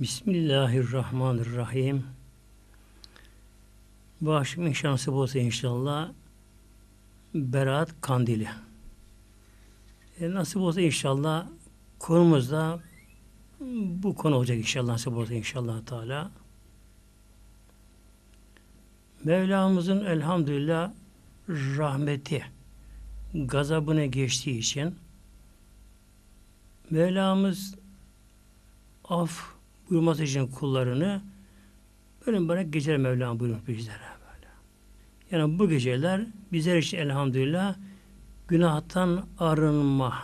Bismillahirrahmanirrahim. Bu akşamın şansı olsa inşallah Berat Kandili. E, nasip olsa inşallah konumuzda bu konu olacak inşallah nasip olsa inşallah Teala. Mevlamızın elhamdülillah rahmeti gazabına geçtiği için Mevlamız af uyuması için kullarını bölüm bana geceler Mevlam buyurmuş bizlere böyle. Yani bu geceler bizler için elhamdülillah günahtan arınma,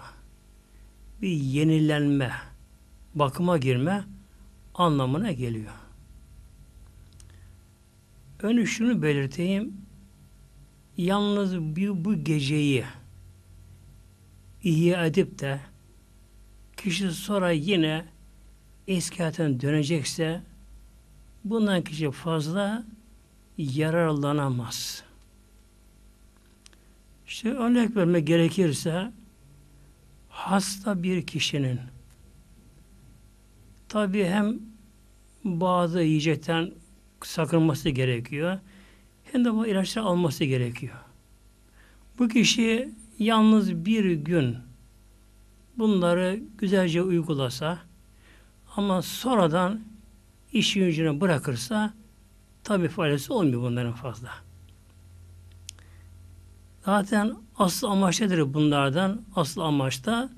bir yenilenme, bakıma girme anlamına geliyor. Önce şunu belirteyim. Yalnız bir bu geceyi iyi edip de kişi sonra yine eski hayatına dönecekse bundan kişi fazla yararlanamaz. İşte örnek vermek gerekirse hasta bir kişinin tabi hem bazı yiyecekten sakınması gerekiyor hem de bu ilaçları alması gerekiyor. Bu kişi yalnız bir gün bunları güzelce uygulasa ama sonradan iş yüzüne bırakırsa tabi faydası olmuyor bunların fazla. Zaten asıl amaç nedir bunlardan? Asıl amaç da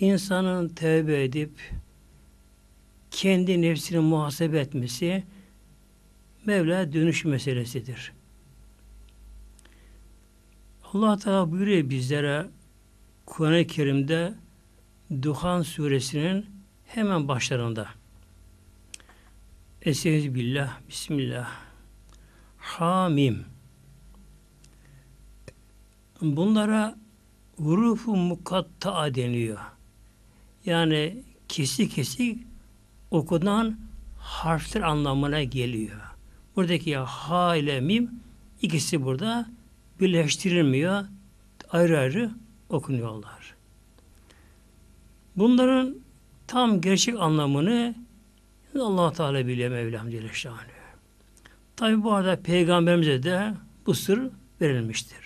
insanın tevbe edip kendi nefsini muhasebe etmesi Mevla dönüş meselesidir. Allah Teala buyuruyor bizlere Kur'an-ı Kerim'de Duhan suresinin Hemen başlarında. Eseriz billah, bismillah. Hamim. Bunlara hurufu mukatta deniyor. Yani kesik kesik okunan harfler anlamına geliyor. Buradaki ya ha ile mim ikisi burada birleştirilmiyor. Ayrı ayrı okunuyorlar. Bunların tam gerçek anlamını allah Teala biliyor Mevlam Celleşşanı. Tabi bu arada Peygamberimize de bu sır verilmiştir.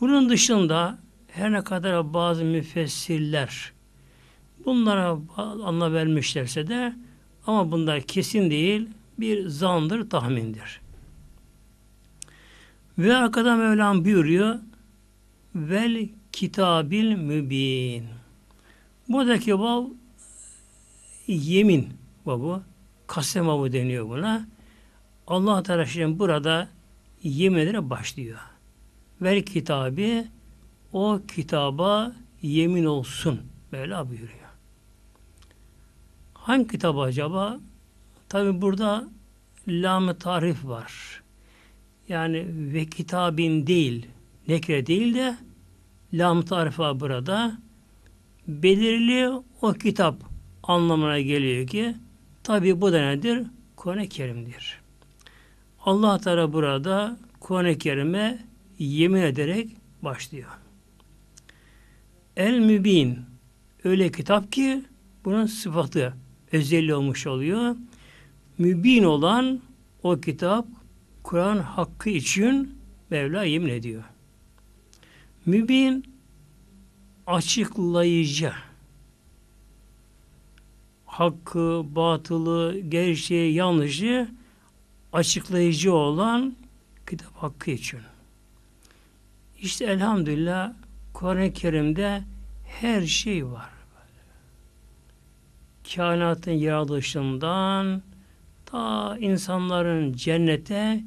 Bunun dışında her ne kadar bazı müfessirler bunlara anla vermişlerse de ama bunlar kesin değil bir zandır, tahmindir. Ve arkada Mevlam buyuruyor vel kitabil mübin. Buradaki bu yemin babu, bu. Kasem avı deniyor buna. Allah Teala şimdi burada yeminlere başlıyor. Ver kitabı o kitaba yemin olsun. Böyle buyuruyor. Hangi kitap acaba? Tabi burada lam tarif var. Yani ve kitabin değil, nekre değil de lam tarifa burada belirli o kitap anlamına geliyor ki tabi bu da nedir? Kuran-ı Kerim'dir. Allah Teala burada Kuran-ı Kerim'e yemin ederek başlıyor. El Mübin öyle kitap ki bunun sıfatı özelliği olmuş oluyor. Mübin olan o kitap Kur'an hakkı için Mevla yemin ediyor. Mübin açıklayıcı hakkı, batılı, gerçeği, yanlışı açıklayıcı olan kitap hakkı için. İşte elhamdülillah Kur'an-ı Kerim'de her şey var. Kainatın yaratılışından ta insanların cennete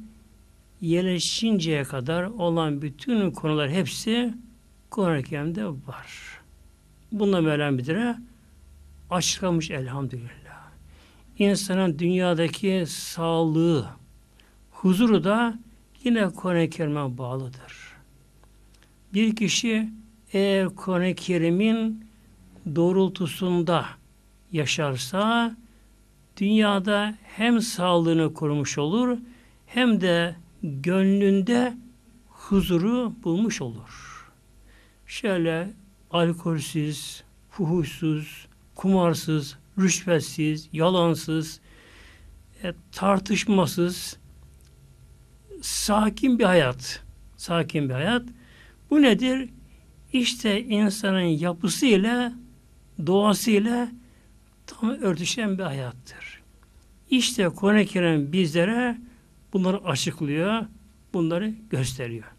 yerleşinceye kadar olan bütün konular hepsi Kur'an-ı Kerim'de var. Bununla beraber açıklamış elhamdülillah. İnsanın dünyadaki sağlığı, huzuru da yine Kur'an-ı Kerim'e bağlıdır. Bir kişi eğer Kur'an-ı Kerim'in doğrultusunda yaşarsa dünyada hem sağlığını korumuş olur hem de gönlünde huzuru bulmuş olur. Şöyle alkolsüz, fuhuşsuz, kumarsız, rüşvetsiz, yalansız, e, tartışmasız, sakin bir hayat. Sakin bir hayat. Bu nedir? İşte insanın yapısıyla, doğasıyla tam örtüşen bir hayattır. İşte Kur'an-ı bizlere bunları açıklıyor, bunları gösteriyor.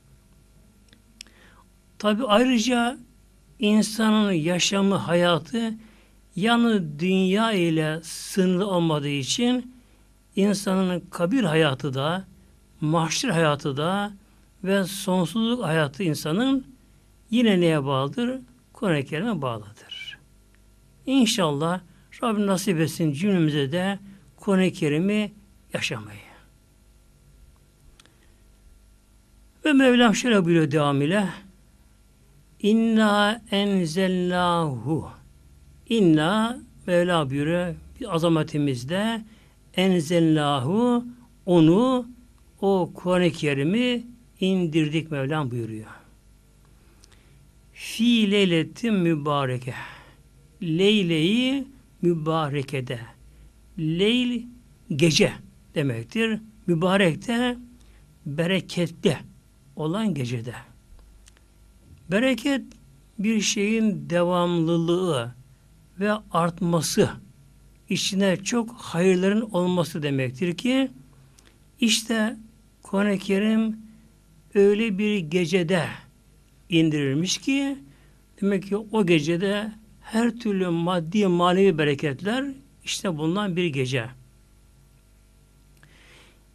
Tabi ayrıca insanın yaşamı, hayatı yanı dünya ile sınırlı olmadığı için insanın kabir hayatı da, mahşir hayatı da ve sonsuzluk hayatı insanın yine neye bağlıdır? Kur'an-ı Kerim'e bağlıdır. İnşallah Rabbim nasip etsin cümlemize de Kur'an-ı Kerim'i yaşamayı. Ve Mevlam şöyle buyuruyor devam ile İnna enzellahu İnna Mevla buyuruyor bir azametimizde enzellahu onu o Kur'an-ı Kerim'i indirdik Mevlam buyuruyor. Fi leyletin mübareke. Leyleyi mübarekede. Leyl gece demektir. Mübarekte berekette olan gecede. Bereket bir şeyin devamlılığı, ve artması içine çok hayırların olması demektir ki işte Kuran-ı Kerim öyle bir gecede indirilmiş ki demek ki o gecede her türlü maddi manevi bereketler işte bulunan bir gece.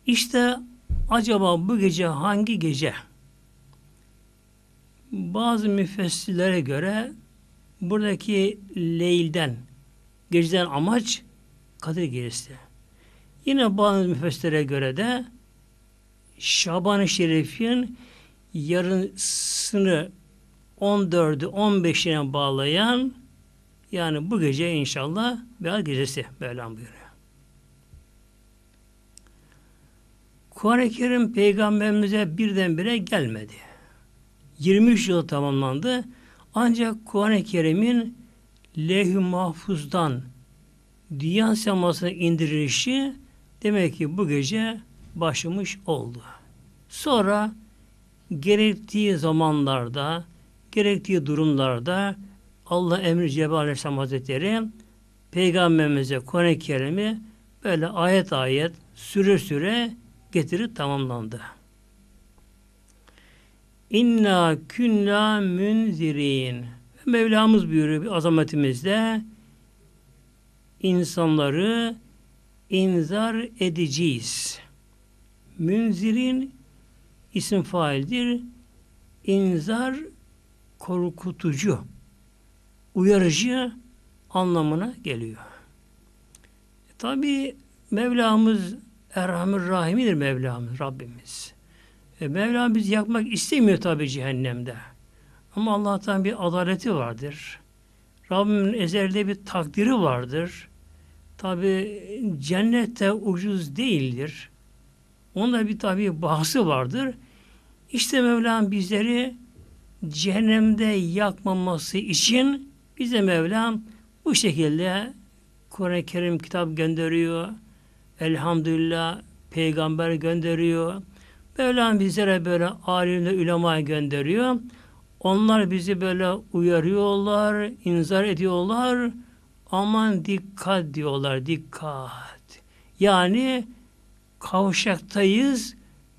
İşte acaba bu gece hangi gece? Bazı müfessirlere göre buradaki leylden, geceden amaç Kadir Gecesi. Yine bazı müfessirlere göre de Şaban-ı Şerif'in yarısını 14'ü 15'ine bağlayan yani bu gece inşallah Berat Gecesi Mevlam buyuruyor. Kuran-ı Kerim peygamberimize birdenbire gelmedi. 23 yıl tamamlandı. Ancak Kur'an-ı Kerim'in lehü mahfuzdan diyan semasına indirilişi demek ki bu gece başlamış oldu. Sonra gerektiği zamanlarda, gerektiği durumlarda Allah emri Cebrail Aleyhisselam Hazretleri Peygamberimize Kur'an-ı Kerim'i böyle ayet ayet süre süre getirip tamamlandı. İnna künna münzirin. Mevlamız buyuruyor bir azametimizde insanları inzar edeceğiz. Münzirin isim faildir. İnzar korkutucu, uyarıcı anlamına geliyor. E, Tabi Mevlamız Erhamir Rahimidir Mevlamız, Rabbimiz. E, Mevla bizi yakmak istemiyor tabi cehennemde. Ama Allah'tan bir adaleti vardır. Rabbimin ezelde bir takdiri vardır. Tabi cennette ucuz değildir. Onda bir tabi bahsi vardır. İşte Mevlam bizleri cehennemde yakmaması için bize Mevlam bu şekilde Kur'an-ı Kerim kitap gönderiyor. Elhamdülillah peygamber gönderiyor. Mevlam bizlere böyle alimle ülemaya gönderiyor. Onlar bizi böyle uyarıyorlar, inzar ediyorlar. Aman dikkat diyorlar, dikkat. Yani kavşaktayız,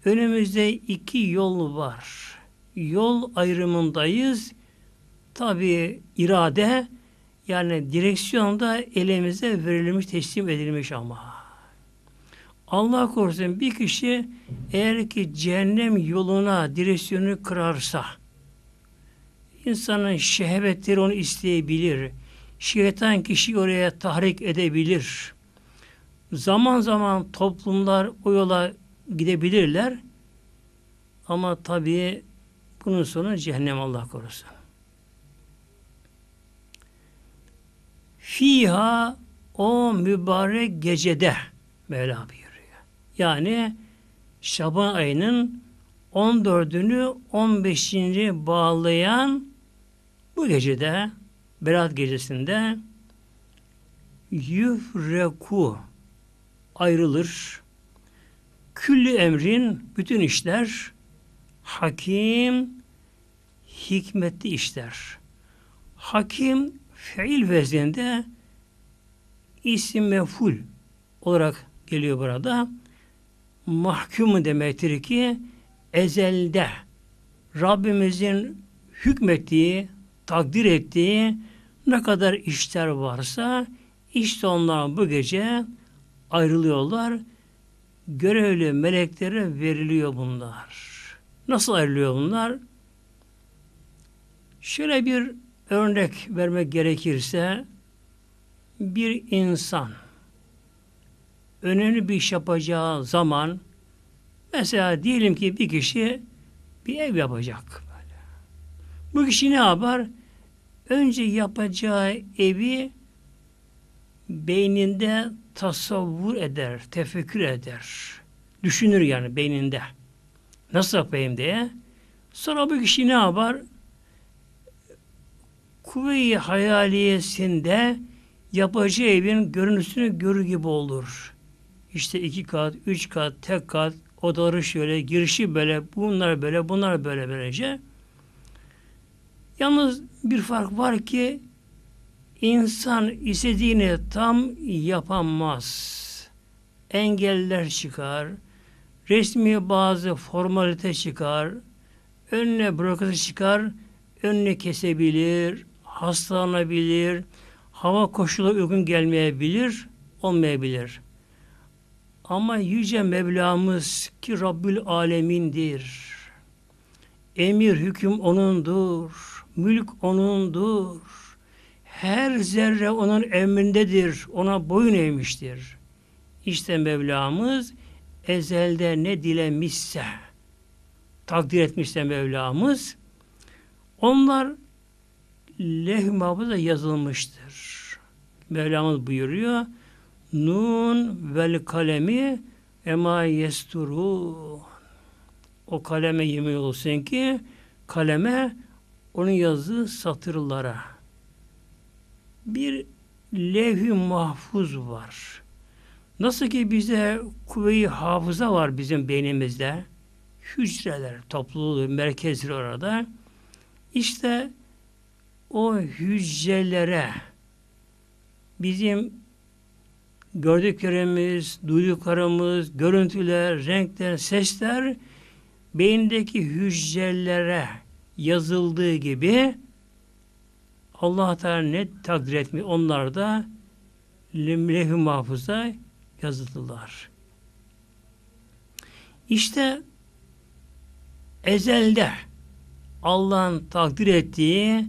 önümüzde iki yol var. Yol ayrımındayız. Tabi irade yani direksiyonda elimize verilmiş, teslim edilmiş ama. Allah korusun bir kişi eğer ki cehennem yoluna direksiyonu kırarsa insanın şehvetleri onu isteyebilir. Şeytan kişi oraya tahrik edebilir. Zaman zaman toplumlar o yola gidebilirler. Ama tabii bunun sonu cehennem Allah korusun. Fiha o mübarek gecede Mevla buyuruyor. Yani Şaban ayının 14'ünü 15'ini bağlayan bu gecede Berat gecesinde yüfreku ayrılır. Külli emrin bütün işler hakim hikmetli işler. Hakim fiil vezninde isim meful olarak geliyor burada mahkum demektir ki ezelde Rabbimizin hükmettiği, takdir ettiği ne kadar işler varsa işte onlar bu gece ayrılıyorlar. Görevli meleklere veriliyor bunlar. Nasıl ayrılıyor bunlar? Şöyle bir örnek vermek gerekirse bir insan önemli bir iş yapacağı zaman mesela diyelim ki bir kişi bir ev yapacak. Bu kişi ne yapar? Önce yapacağı evi beyninde tasavvur eder, tefekkür eder. Düşünür yani beyninde. Nasıl yapayım diye. Sonra bu kişi ne yapar? Kuvve-i hayaliyesinde yapacağı evin görüntüsünü görür gibi olur işte iki kat, üç kat, tek kat, odaları şöyle, girişi böyle, bunlar böyle, bunlar böyle böylece. Yalnız bir fark var ki insan istediğini tam yapamaz. Engeller çıkar, resmi bazı formalite çıkar, önüne bürokrasi çıkar, önüne kesebilir, hastalanabilir, hava koşulu uygun gelmeyebilir, olmayabilir.'' Ama Yüce Mevlamız ki Rabbül Alemin'dir. Emir, hüküm O'nundur. Mülk O'nundur. Her zerre O'nun emrindedir. O'na boyun eğmiştir. İşte Mevlamız ezelde ne dilemişse takdir etmişse Mevlamız onlar leh yazılmıştır. Mevlamız buyuruyor Nun vel kalemi ema yesturu. O kaleme yemin olsun ki kaleme onun yazdığı satırlara. Bir levh mahfuz var. Nasıl ki bize kuvve-i hafıza var bizim beynimizde. Hücreler topluluğu merkezli orada. İşte o hücrelere bizim gördüklerimiz, duyduklarımız, görüntüler, renkler, sesler beyindeki hücrelere yazıldığı gibi Allah Teala ne takdir etmiş onlar da levh mahfuza yazıldılar. İşte ezelde Allah'ın takdir ettiği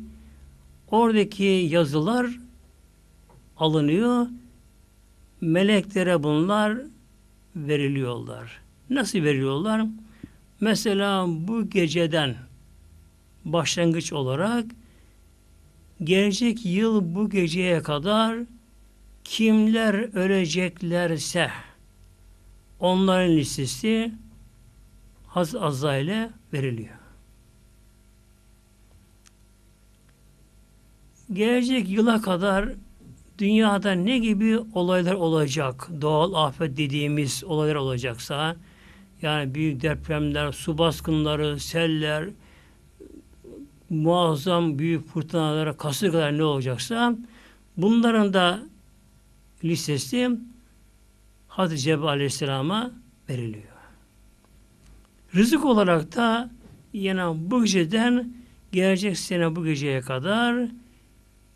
oradaki yazılar alınıyor meleklere bunlar veriliyorlar. Nasıl veriliyorlar? Mesela bu geceden başlangıç olarak gelecek yıl bu geceye kadar kimler öleceklerse onların listesi Haz ile veriliyor. Gelecek yıla kadar dünyada ne gibi olaylar olacak, doğal afet dediğimiz olaylar olacaksa, yani büyük depremler, su baskınları, seller, muazzam büyük fırtınalara, kasırgalar ne olacaksa, bunların da listesi Hazreti Cebrail Aleyhisselam'a veriliyor. Rızık olarak da yani bu geceden gelecek sene bu geceye kadar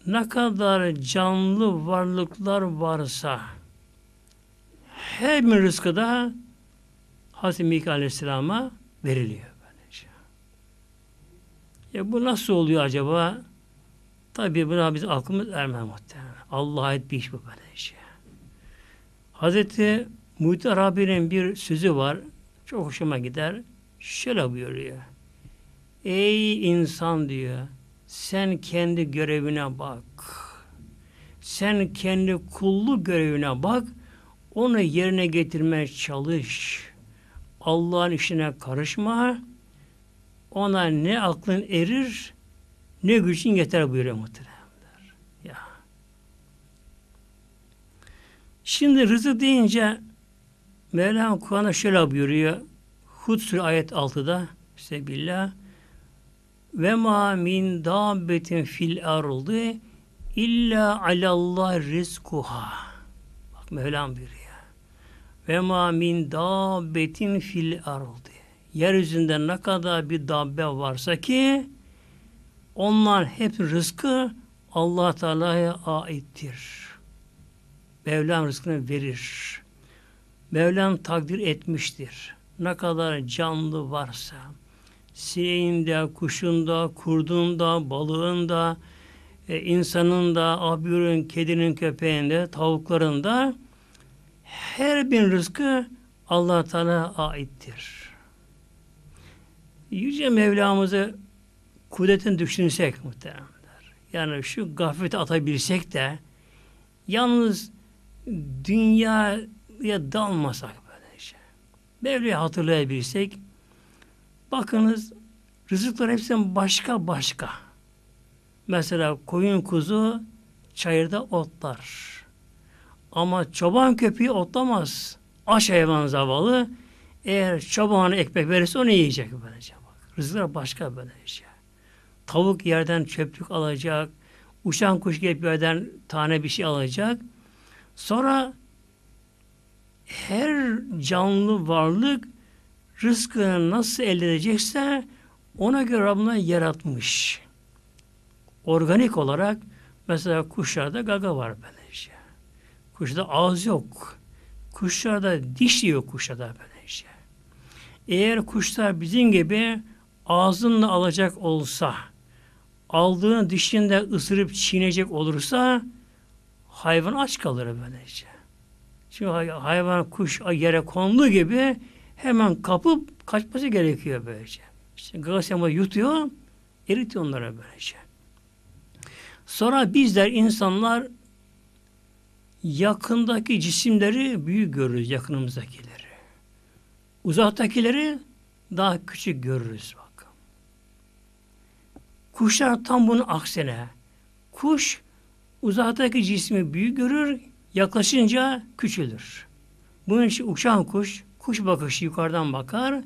ne kadar canlı varlıklar varsa her bir rızkı da Hazreti Mika Aleyhisselam'a veriliyor. Böylece. Ya bu nasıl oluyor acaba? Tabi buna biz aklımız ermez muhtemelen. Allah'a ait bir iş bu böyle şey. Hazreti Muhit Rabbinin bir sözü var. Çok hoşuma gider. Şöyle buyuruyor. Ey insan diyor. Sen kendi görevine bak. Sen kendi kullu görevine bak. Onu yerine getirmeye çalış. Allah'ın işine karışma. Ona ne aklın erir ne gücün yeter buyuruyor muhteremler. Ya. Şimdi rızık deyince Mevlam Kur'an'a şöyle buyuruyor. Hud ayet 6'da Sebillah ve ma min dabbetin fil ardı illa alallah rizkuha. Bak Mevlam buyuruyor. Ve ma min dabbetin fil ardı. Yeryüzünde ne kadar bir dabbe varsa ki onlar hep rızkı Allah Teala'ya aittir. Mevlam rızkını verir. Mevlam takdir etmiştir. Ne kadar canlı varsa, sineğinde, kuşunda, kurdunda, balığında, e, insanın da, abiyurun, kedinin, köpeğinde, tavuklarında her bir rızkı Allah Teala aittir. Yüce Mevlamızı kudretin düşünsek muhteremler. Yani şu gafleti atabilsek de yalnız dünyaya dalmasak böylece. Mevla'yı hatırlayabilsek, Bakınız rızıklar hepsinden başka başka. Mesela koyun kuzu çayırda otlar. Ama çoban köpeği otlamaz. aş hayvan zavallı. Eğer çobana ekmek verirse onu yiyecek böylece bak. Rızıklar başka böylece. Tavuk yerden çöplük alacak. Uçan kuş gelip yerden tane bir şey alacak. Sonra her canlı varlık rızkını nasıl elde edecekse ona göre Rabbimden yaratmış. Organik olarak mesela kuşlarda gaga var böylece. Kuşlarda ağız yok. Kuşlarda diş yok kuşlarda böylece. Eğer kuşlar bizim gibi ağzınla alacak olsa, aldığın dişinde ısırıp çiğnecek olursa hayvan aç kalır böylece. Çünkü hayvan kuş yere konduğu gibi hemen kapıp kaçması gerekiyor böylece. İşte galasyama yutuyor, eritiyor onlara böylece. Sonra bizler insanlar yakındaki cisimleri büyük görürüz, yakınımızdakileri. Uzaktakileri daha küçük görürüz bak. Kuşlar tam bunun aksine. Kuş uzaktaki cismi büyük görür, yaklaşınca küçülür. Bunun için uçan kuş, Kuş bakışı yukarıdan bakar.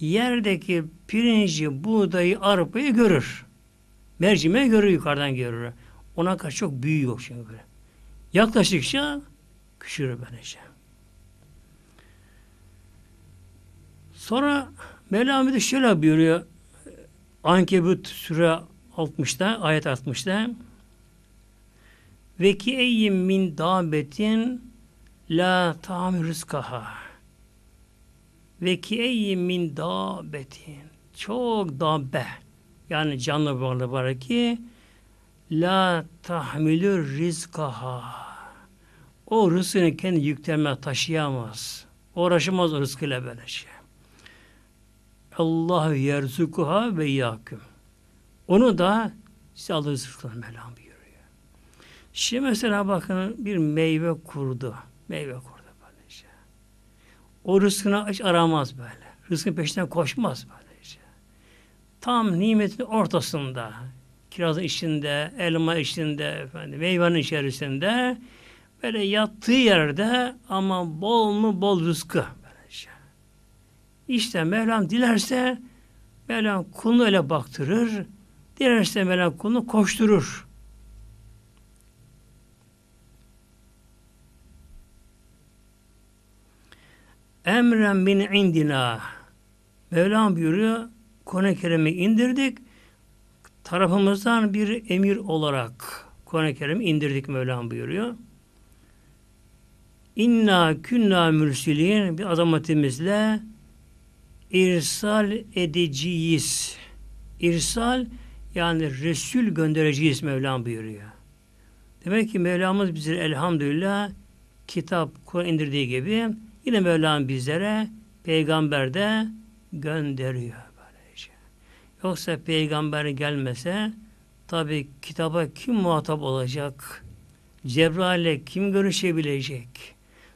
Yerdeki pirinci, buğdayı, arpayı görür. Mercimeği görür yukarıdan görür. Ona karşı çok büyüyor şimdi böyle. Yaklaştıkça küçülür böylece. Sonra Mevlamid şöyle buyuruyor. Ankebut süre 60'ta, ayet 60'ta. Ve ki eyyim min dabetin la tamir rızkaha. Ve kiyeyim min dabetin. Çok dabe, Yani canlı varlığı var ki la tahmilü rizkaha. O rızkını kendi yüklenme taşıyamaz. Uğraşamaz o rızkıyla böyle şey. Allah yerzukuha ve yaküm. Onu da size Allah rızkını Mevlam buyuruyor. Şimdi mesela bakın bir meyve kurdu. Meyve kurdu. O rızkını hiç aramaz böyle. Rızkın peşinden koşmaz böyle. Işte. Tam nimetin ortasında, kirazın içinde, elma içinde, efendim, meyvenin içerisinde böyle yattığı yerde ama bol mu bol rızkı. Böyle işte. işte Mevlam dilerse Mevlam kulunu öyle baktırır, dilerse Mevlam kulunu koşturur. Emren min indina. Mevlam buyuruyor. kuran Kerim'i indirdik. Tarafımızdan bir emir olarak kuran Kerim'i indirdik Mevlam buyuruyor. İnna künna mürsilin bir azametimizle irsal edeceğiz. İrsal yani Resul göndereceğiz Mevlam buyuruyor. Demek ki Mevlamız bizi elhamdülillah kitap Kur'an indirdiği gibi Yine Mevlam bizlere peygamber de gönderiyor. Böylece. Yoksa peygamber gelmese tabi kitaba kim muhatap olacak? Cebrail'e kim görüşebilecek?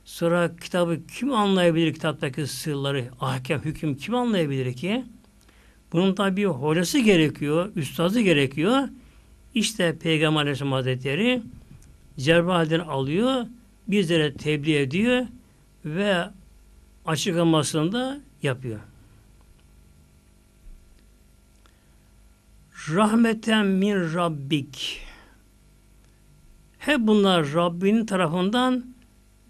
Sonra kitabı kim anlayabilir kitaptaki sırları, ahkam, hüküm kim anlayabilir ki? Bunun tabi hocası gerekiyor, üstazı gerekiyor. İşte Peygamber Aleyhisselam Hazretleri Cerbahal'den alıyor, bizlere tebliğ ediyor ve açıklamasını da yapıyor. Rahmeten min Rabbik. Hep bunlar Rabbinin tarafından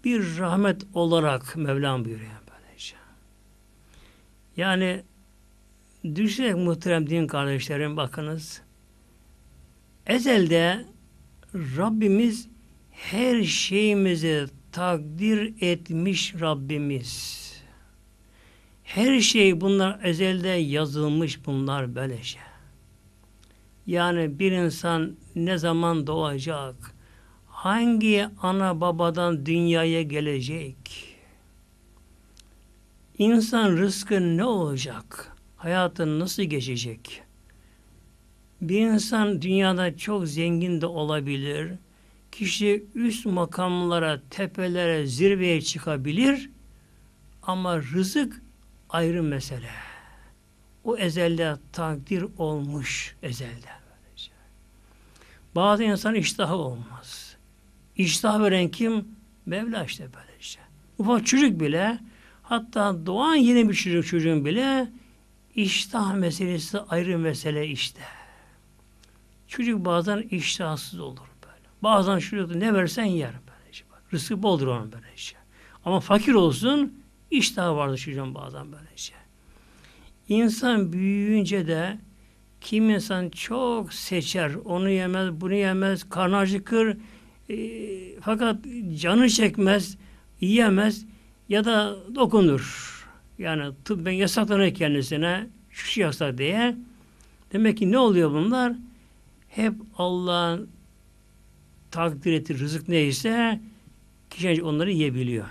bir rahmet olarak Mevlam buyuruyor böylece. Yani düşünerek muhterem din kardeşlerim bakınız. Ezelde Rabbimiz her şeyimizi takdir etmiş Rabbimiz. Her şey bunlar ezelde yazılmış bunlar böylece. Şey. Yani bir insan ne zaman doğacak, hangi ana babadan dünyaya gelecek, insan rızkı ne olacak, hayatın nasıl geçecek? Bir insan dünyada çok zengin de olabilir, Kişi üst makamlara, tepelere, zirveye çıkabilir ama rızık ayrı mesele. O ezelde takdir olmuş ezelde. Bazı insan iştahı olmaz. İştah veren kim? Mevla işte böylece. Ufak çocuk bile hatta doğan yeni bir çocuk çocuğun bile iştah meselesi ayrı mesele işte. Çocuk bazen iştahsız olur. Bazen şurada ne versen yer. Böylece. Rızkı boldur onun işte. Ama fakir olsun iştahı vardır çocuğun bazen işte. İnsan büyüyünce de kim insan çok seçer. Onu yemez, bunu yemez, karnı acıkır. E, fakat canı çekmez, yiyemez ya da dokunur. Yani tıbben yasaklanır kendisine şu şey yasak diye. Demek ki ne oluyor bunlar? Hep Allah'ın takdir ettiği rızık neyse kişi onları yiyebiliyor.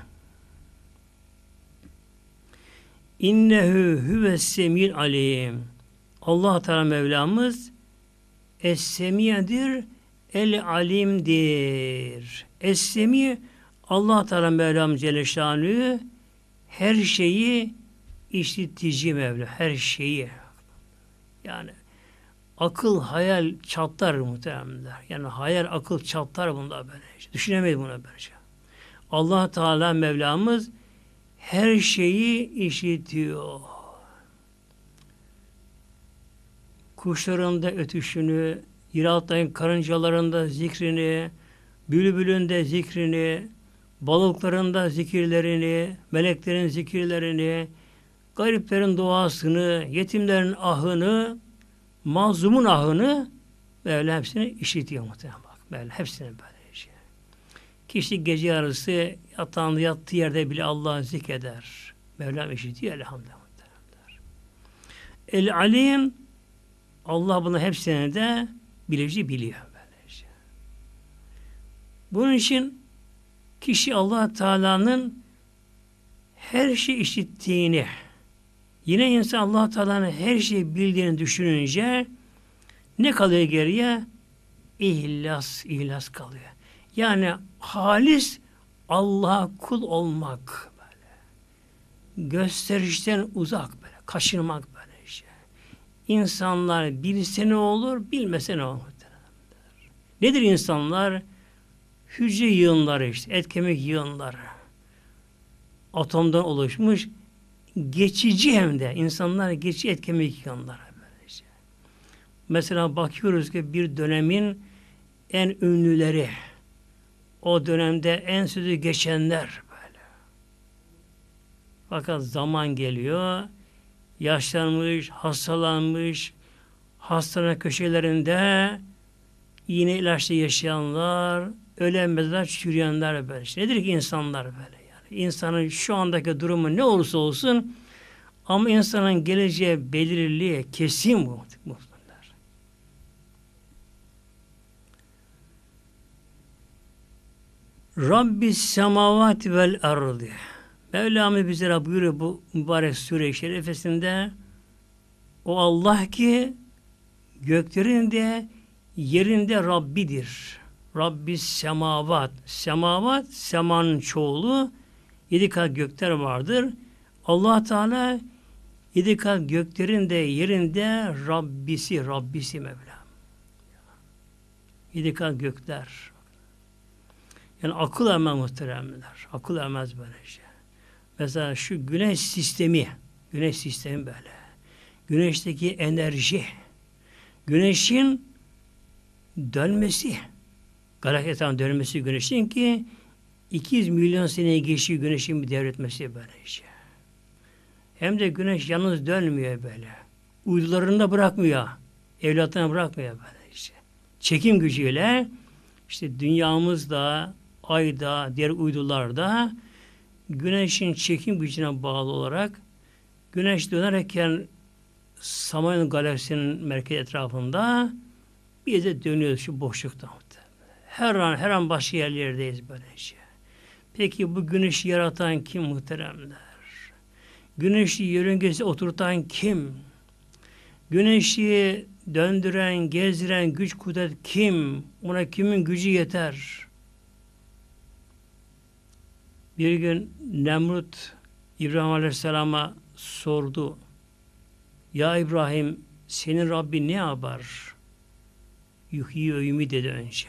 İnnehu huve semil alim. Allah Teala Mevlamız es-semiyedir, el alimdir. Es-semi Allah Teala Mevlam Celle her şeyi işitici Mevla, her şeyi. Yani akıl hayal çatlar muhteremler. Yani hayal akıl çatlar bunda böylece. Düşünemeyiz buna böylece. Şey. Allah Teala Mevlamız her şeyi işitiyor. Kuşların da ötüşünü, yer altların karıncalarında zikrini, bülbülün de zikrini, balıkların da zikirlerini, meleklerin zikirlerini, gariplerin duasını, yetimlerin ahını mazlumun ahını Mevla hepsini işitiyor muhtemelen bak. böyle hepsini böyle işi. Kişi gece yarısı yatağında yattığı yerde bile Allah'ı zikreder. Mevlam işitiyor elhamdülillah. El alim Allah bunu hepsine de bilici biliyor. Böylece. Bunun için kişi Allah Teala'nın her şey işittiğini Yine insan allah Teala'nın her şeyi bildiğini düşününce ne kalıyor geriye? İhlas, ihlas kalıyor. Yani halis Allah'a kul olmak böyle. Gösterişten uzak böyle, kaçırmak böyle işte. İnsanlar bilse ne olur, bilmese ne olur. Nedir insanlar? Hücre yığınları işte, et kemik yığınları. Atomdan oluşmuş geçici hem de insanlar geçici etkeme yıkanlar. Böylece. Mesela bakıyoruz ki bir dönemin en ünlüleri, o dönemde en sözü geçenler böyle. Fakat zaman geliyor, yaşlanmış, hastalanmış, hastane köşelerinde yine ilaçla yaşayanlar, ölenmezler, çürüyenler böyle. Nedir ki insanlar böyle? insanın şu andaki durumu ne olursa olsun ama insanın geleceği belirli, kesin bu muhtemelen. Rabbi semavat vel ardı. Mevlamız bize buyuruyor bu mübarek sure şerifesinde o Allah ki göklerin de yerinde Rabbidir. Rabbi semavat. Semavat semanın çoğulu yedi kat gökler vardır. Allah Teala yedi kat göklerin de yerinde Rabbisi, Rabbisi Mevla. Yedi kat gökler. Yani akıl ermez muhteremler. Akıl ermez böyle şey. Mesela şu güneş sistemi, güneş sistemi böyle. Güneşteki enerji, güneşin dönmesi, galaksi dönmesi güneşin ki 200 milyon sene geçiyor güneşin bir devretmesi böyle işte. Hem de güneş yalnız dönmüyor böyle. Uydularını da bırakmıyor. Evlatlarını bırakmıyor böyle işte. Çekim gücüyle işte dünyamızda, ayda, diğer uydularda güneşin çekim gücüne bağlı olarak güneş dönerken Samanyolu galaksinin merkez etrafında bir de dönüyoruz şu boşlukta. Her an her an başka yerlerdeyiz işte. Peki bu güneş yaratan kim muhteremler? Güneşi yörüngesi oturtan kim? Güneşi döndüren, gezdiren güç kudret kim? Buna kimin gücü yeter? Bir gün Nemrut İbrahim Aleyhisselam'a sordu. Ya İbrahim senin Rabbi ne yapar? Yuhyi ve dedi önce.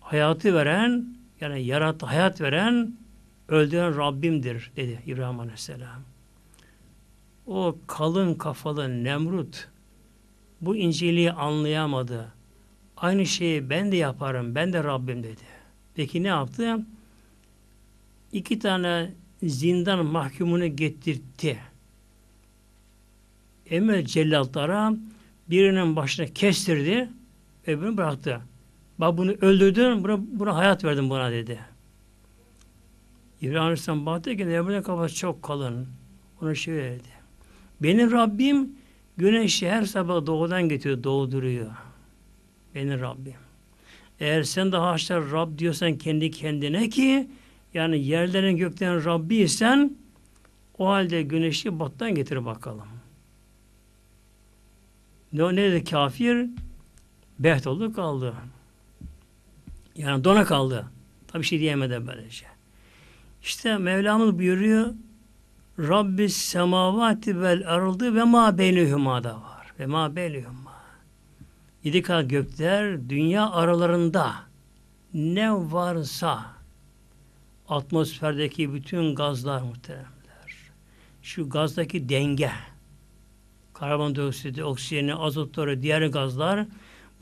Hayatı veren yani yarat, hayat veren, öldüren Rabbimdir dedi İbrahim Aleyhisselam. O kalın kafalı Nemrut bu inceliği anlayamadı. Aynı şeyi ben de yaparım, ben de Rabbim dedi. Peki ne yaptı? İki tane zindan mahkumunu getirtti. Emir cellatlara birinin başına kestirdi, öbürünü bıraktı. Bak bunu öldürdün, buna, buna hayat verdim buna dedi. İbrahim Aleyhisselam baktı ki Nebre'nin kafası çok kalın. Ona şöyle dedi. Benim Rabbim güneşi her sabah doğudan getiriyor, doğduruyor. Benim Rabbim. Eğer sen de haşa Rab diyorsan kendi kendine ki yani yerlerin göklerin Rabbi isen o halde güneşi battan getir bakalım. Ne, o ne de kafir? Beht oldu kaldı. Yani dona kaldı. Tabi şey diyemedi böylece. Şey. İşte Mevlamız buyuruyor Rabbi semavati vel arıldı ve ma beynühüma da var. Ve ma beynühüma. Yedi kat gökler dünya aralarında ne varsa atmosferdeki bütün gazlar muhteremler. Şu gazdaki denge karbondioksit, oksijeni, azotları, diğer gazlar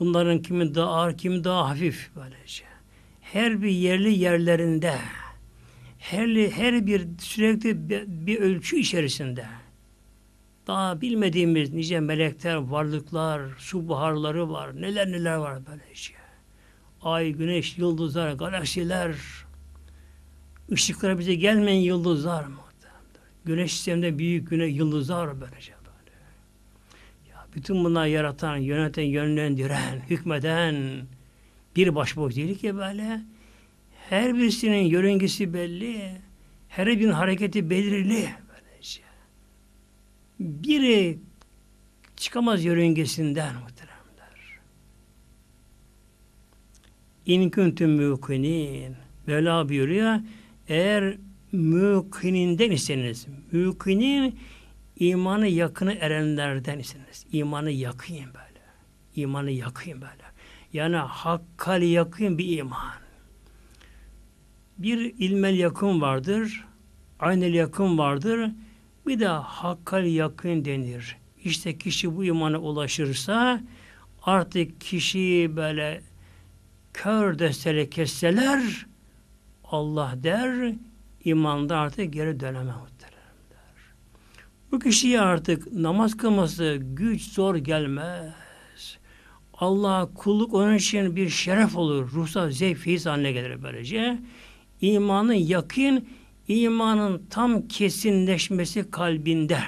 Bunların kimi daha ağır, kimi daha hafif böylece. Her bir yerli yerlerinde, her, her bir sürekli bir, bir ölçü içerisinde. Daha bilmediğimiz nice melekler, varlıklar, su buharları var, neler neler var böylece. Ay, güneş, yıldızlar, galaksiler, ışıklara bize gelmeyen yıldızlar Güneş sisteminde büyük güne yıldızlar böylece. Bütün bunlar yaratan, yöneten, yönlendiren, hükmeden bir başbuğ değil ki böyle. Her birisinin yörüngesi belli. Her birinin hareketi belirli. Böylece. Biri çıkamaz yörüngesinden muhteremler. İn kuntum mükinin. Mevla buyuruyor. Eğer mükininden isteniz. Mükinin İmanı yakını erenlerden isiniz. İmanı yakayım böyle. İmanı yakayım böyle. Yani hakkal yakın bir iman. Bir ilmel yakın vardır, aynel yakın vardır, bir de hakkal yakın denir. İşte kişi bu imana ulaşırsa artık kişi böyle kör destele kesseler Allah der imanda artık geri dönemem bu kişiye artık namaz kılması güç zor gelmez. Allah kulluk onun için bir şeref olur. Ruhsal zevk feyiz haline gelir böylece. İmanın yakın, imanın tam kesinleşmesi kalbinde.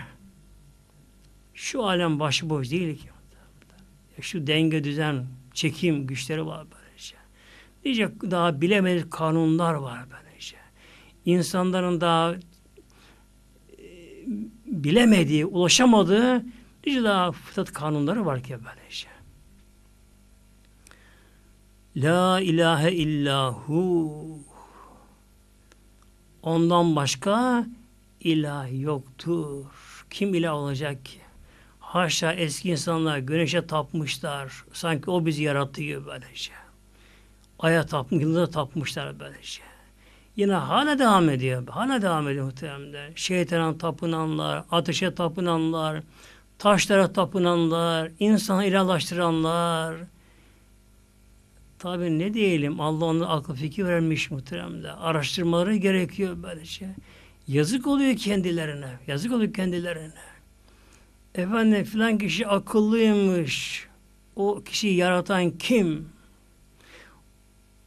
Şu alem başıboş değil ki. Şu denge düzen, çekim güçleri var böylece. Nice daha bilemediğimiz kanunlar var böylece. İnsanların daha e, bilemediği, ulaşamadığı nice daha fıtrat kanunları var ki böylece. La ilahe illahu Ondan başka ilah yoktur. Kim ilah olacak ki? Haşa eski insanlar güneşe tapmışlar. Sanki o bizi yarattı gibi böylece. Aya tapmış, yıldıza tapmışlar böylece. Yine hala devam ediyor. Hala devam ediyor muhtemelen. Şeytana tapınanlar, ateşe tapınanlar, taşlara tapınanlar, insanı ilahlaştıranlar. Tabi ne diyelim Allah onlara akıl fikir vermiş muhteremde. Araştırmaları gerekiyor böyle şey. Yazık oluyor kendilerine. Yazık oluyor kendilerine. Efendim filan kişi akıllıymış. O kişiyi yaratan kim?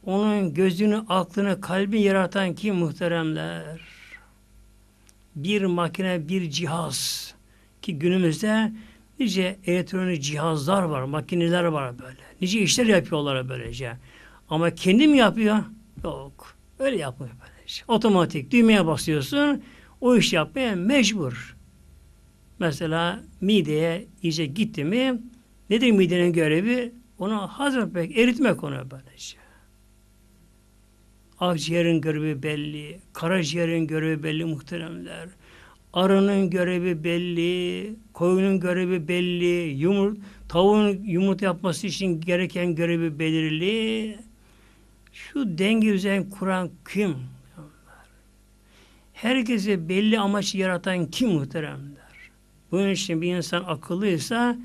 onun gözünü, aklını, kalbi yaratan kim muhteremler? Bir makine, bir cihaz ki günümüzde nice elektronik cihazlar var, makineler var böyle. Nice işler yapıyorlar böylece. Ama kendim yapıyor? Yok. Öyle yapmıyor böylece. Otomatik düğmeye basıyorsun, o iş yapmaya mecbur. Mesela mideye iyice gitti mi, nedir midenin görevi? Onu hazır pek eritmek onu böylece. Akciğerin görevi belli, karaciğerin görevi belli muhteremler. Arının görevi belli, koyunun görevi belli, yumurt, tavuğun yumurta yapması için gereken görevi belirli. Şu denge üzerine kuran kim? Herkese belli amaç yaratan kim muhteremler? Bunun için bir insan akıllıysa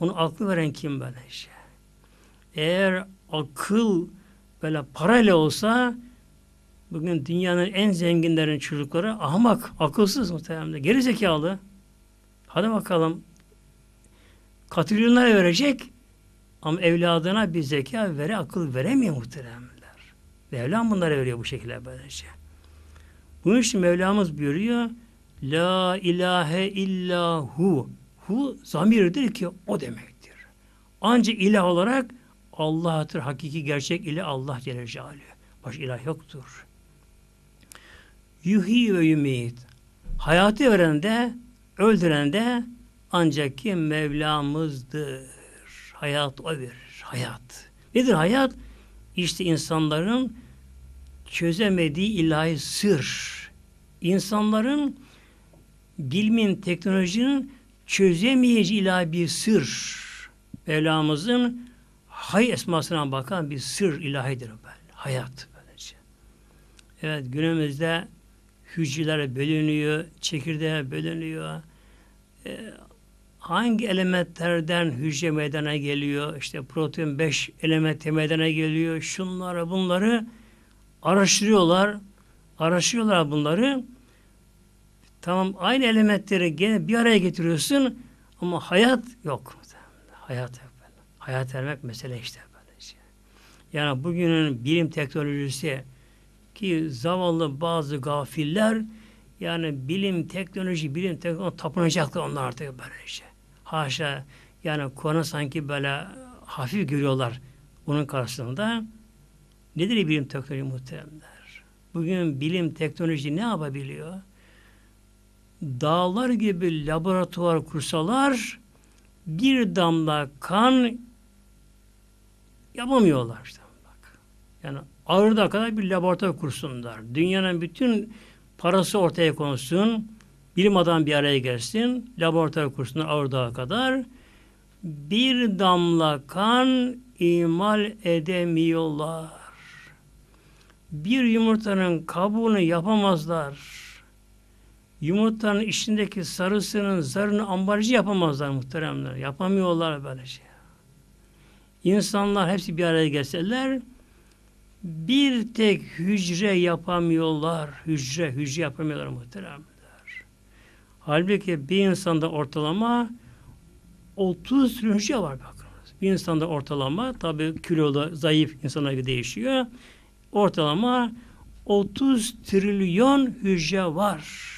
onu aklı veren kim böyle şey? Eğer akıl böyle parayla olsa Bugün dünyanın en zenginlerin çocukları ahmak, akılsız muhtemelen. Geri zekalı. Hadi bakalım. Katrilyonlara verecek ama evladına bir zeka vere, akıl veremiyor muhteremler. Mevlam bunları veriyor bu şekilde böylece. Bunun için Mevlamız buyuruyor La ilahe illa hu. Hu zamiridir ki o demektir. Ancak ilah olarak Allah'tır. Hakiki gerçek ile Allah Celle Celaluhu. Baş ilah yoktur. Yuhi ve yumit. Hayatı veren de, öldüren de ancak ki Mevlamızdır. Hayat o verir. Hayat. Nedir hayat? İşte insanların çözemediği ilahi sır. İnsanların bilimin teknolojinin çözemeyeceği ilahi bir sır. Mevlamızın hay esmasına bakan bir sır ilahidir. Hayat. Böylece. Evet günümüzde hücreler bölünüyor, çekirdeğe bölünüyor. E, hangi elementlerden hücre meydana geliyor? İşte protein 5 elementi meydana geliyor. Şunları bunları araştırıyorlar. Araştırıyorlar bunları. Tamam aynı elementleri gene bir araya getiriyorsun ama hayat yok. Hayat yok. Hayat vermek mesele işte. Böylece. Yani bugünün bilim teknolojisi ki zavallı bazı gafiller yani bilim, teknoloji, bilim, teknoloji tapınacaklar onlar artık böylece. Haşa yani Kur'an'ı sanki böyle hafif görüyorlar bunun karşısında. Nedir bilim, teknoloji muhteremler? Bugün bilim, teknoloji ne yapabiliyor? Dağlar gibi laboratuvar kursalar bir damla kan yapamıyorlar. Işte. Bak. Yani Ağrı'da kadar bir laboratuvar kursunlar. Dünyanın bütün parası ortaya konsun. Bilim adam bir araya gelsin. Laboratuvar kursuna Ağrı'da kadar bir damla kan imal edemiyorlar. Bir yumurtanın kabuğunu yapamazlar. Yumurtanın içindeki sarısının zarını ambalajı yapamazlar muhteremler. Yapamıyorlar böyle şey. İnsanlar hepsi bir araya gelseler bir tek hücre yapamıyorlar. Hücre, hücre yapamıyorlar muhteremler. Halbuki bir insanda ortalama 30 trilyon hücre var bakınız. Bir insanda ortalama tabi kilolu zayıf insana göre değişiyor. Ortalama 30 trilyon hücre var.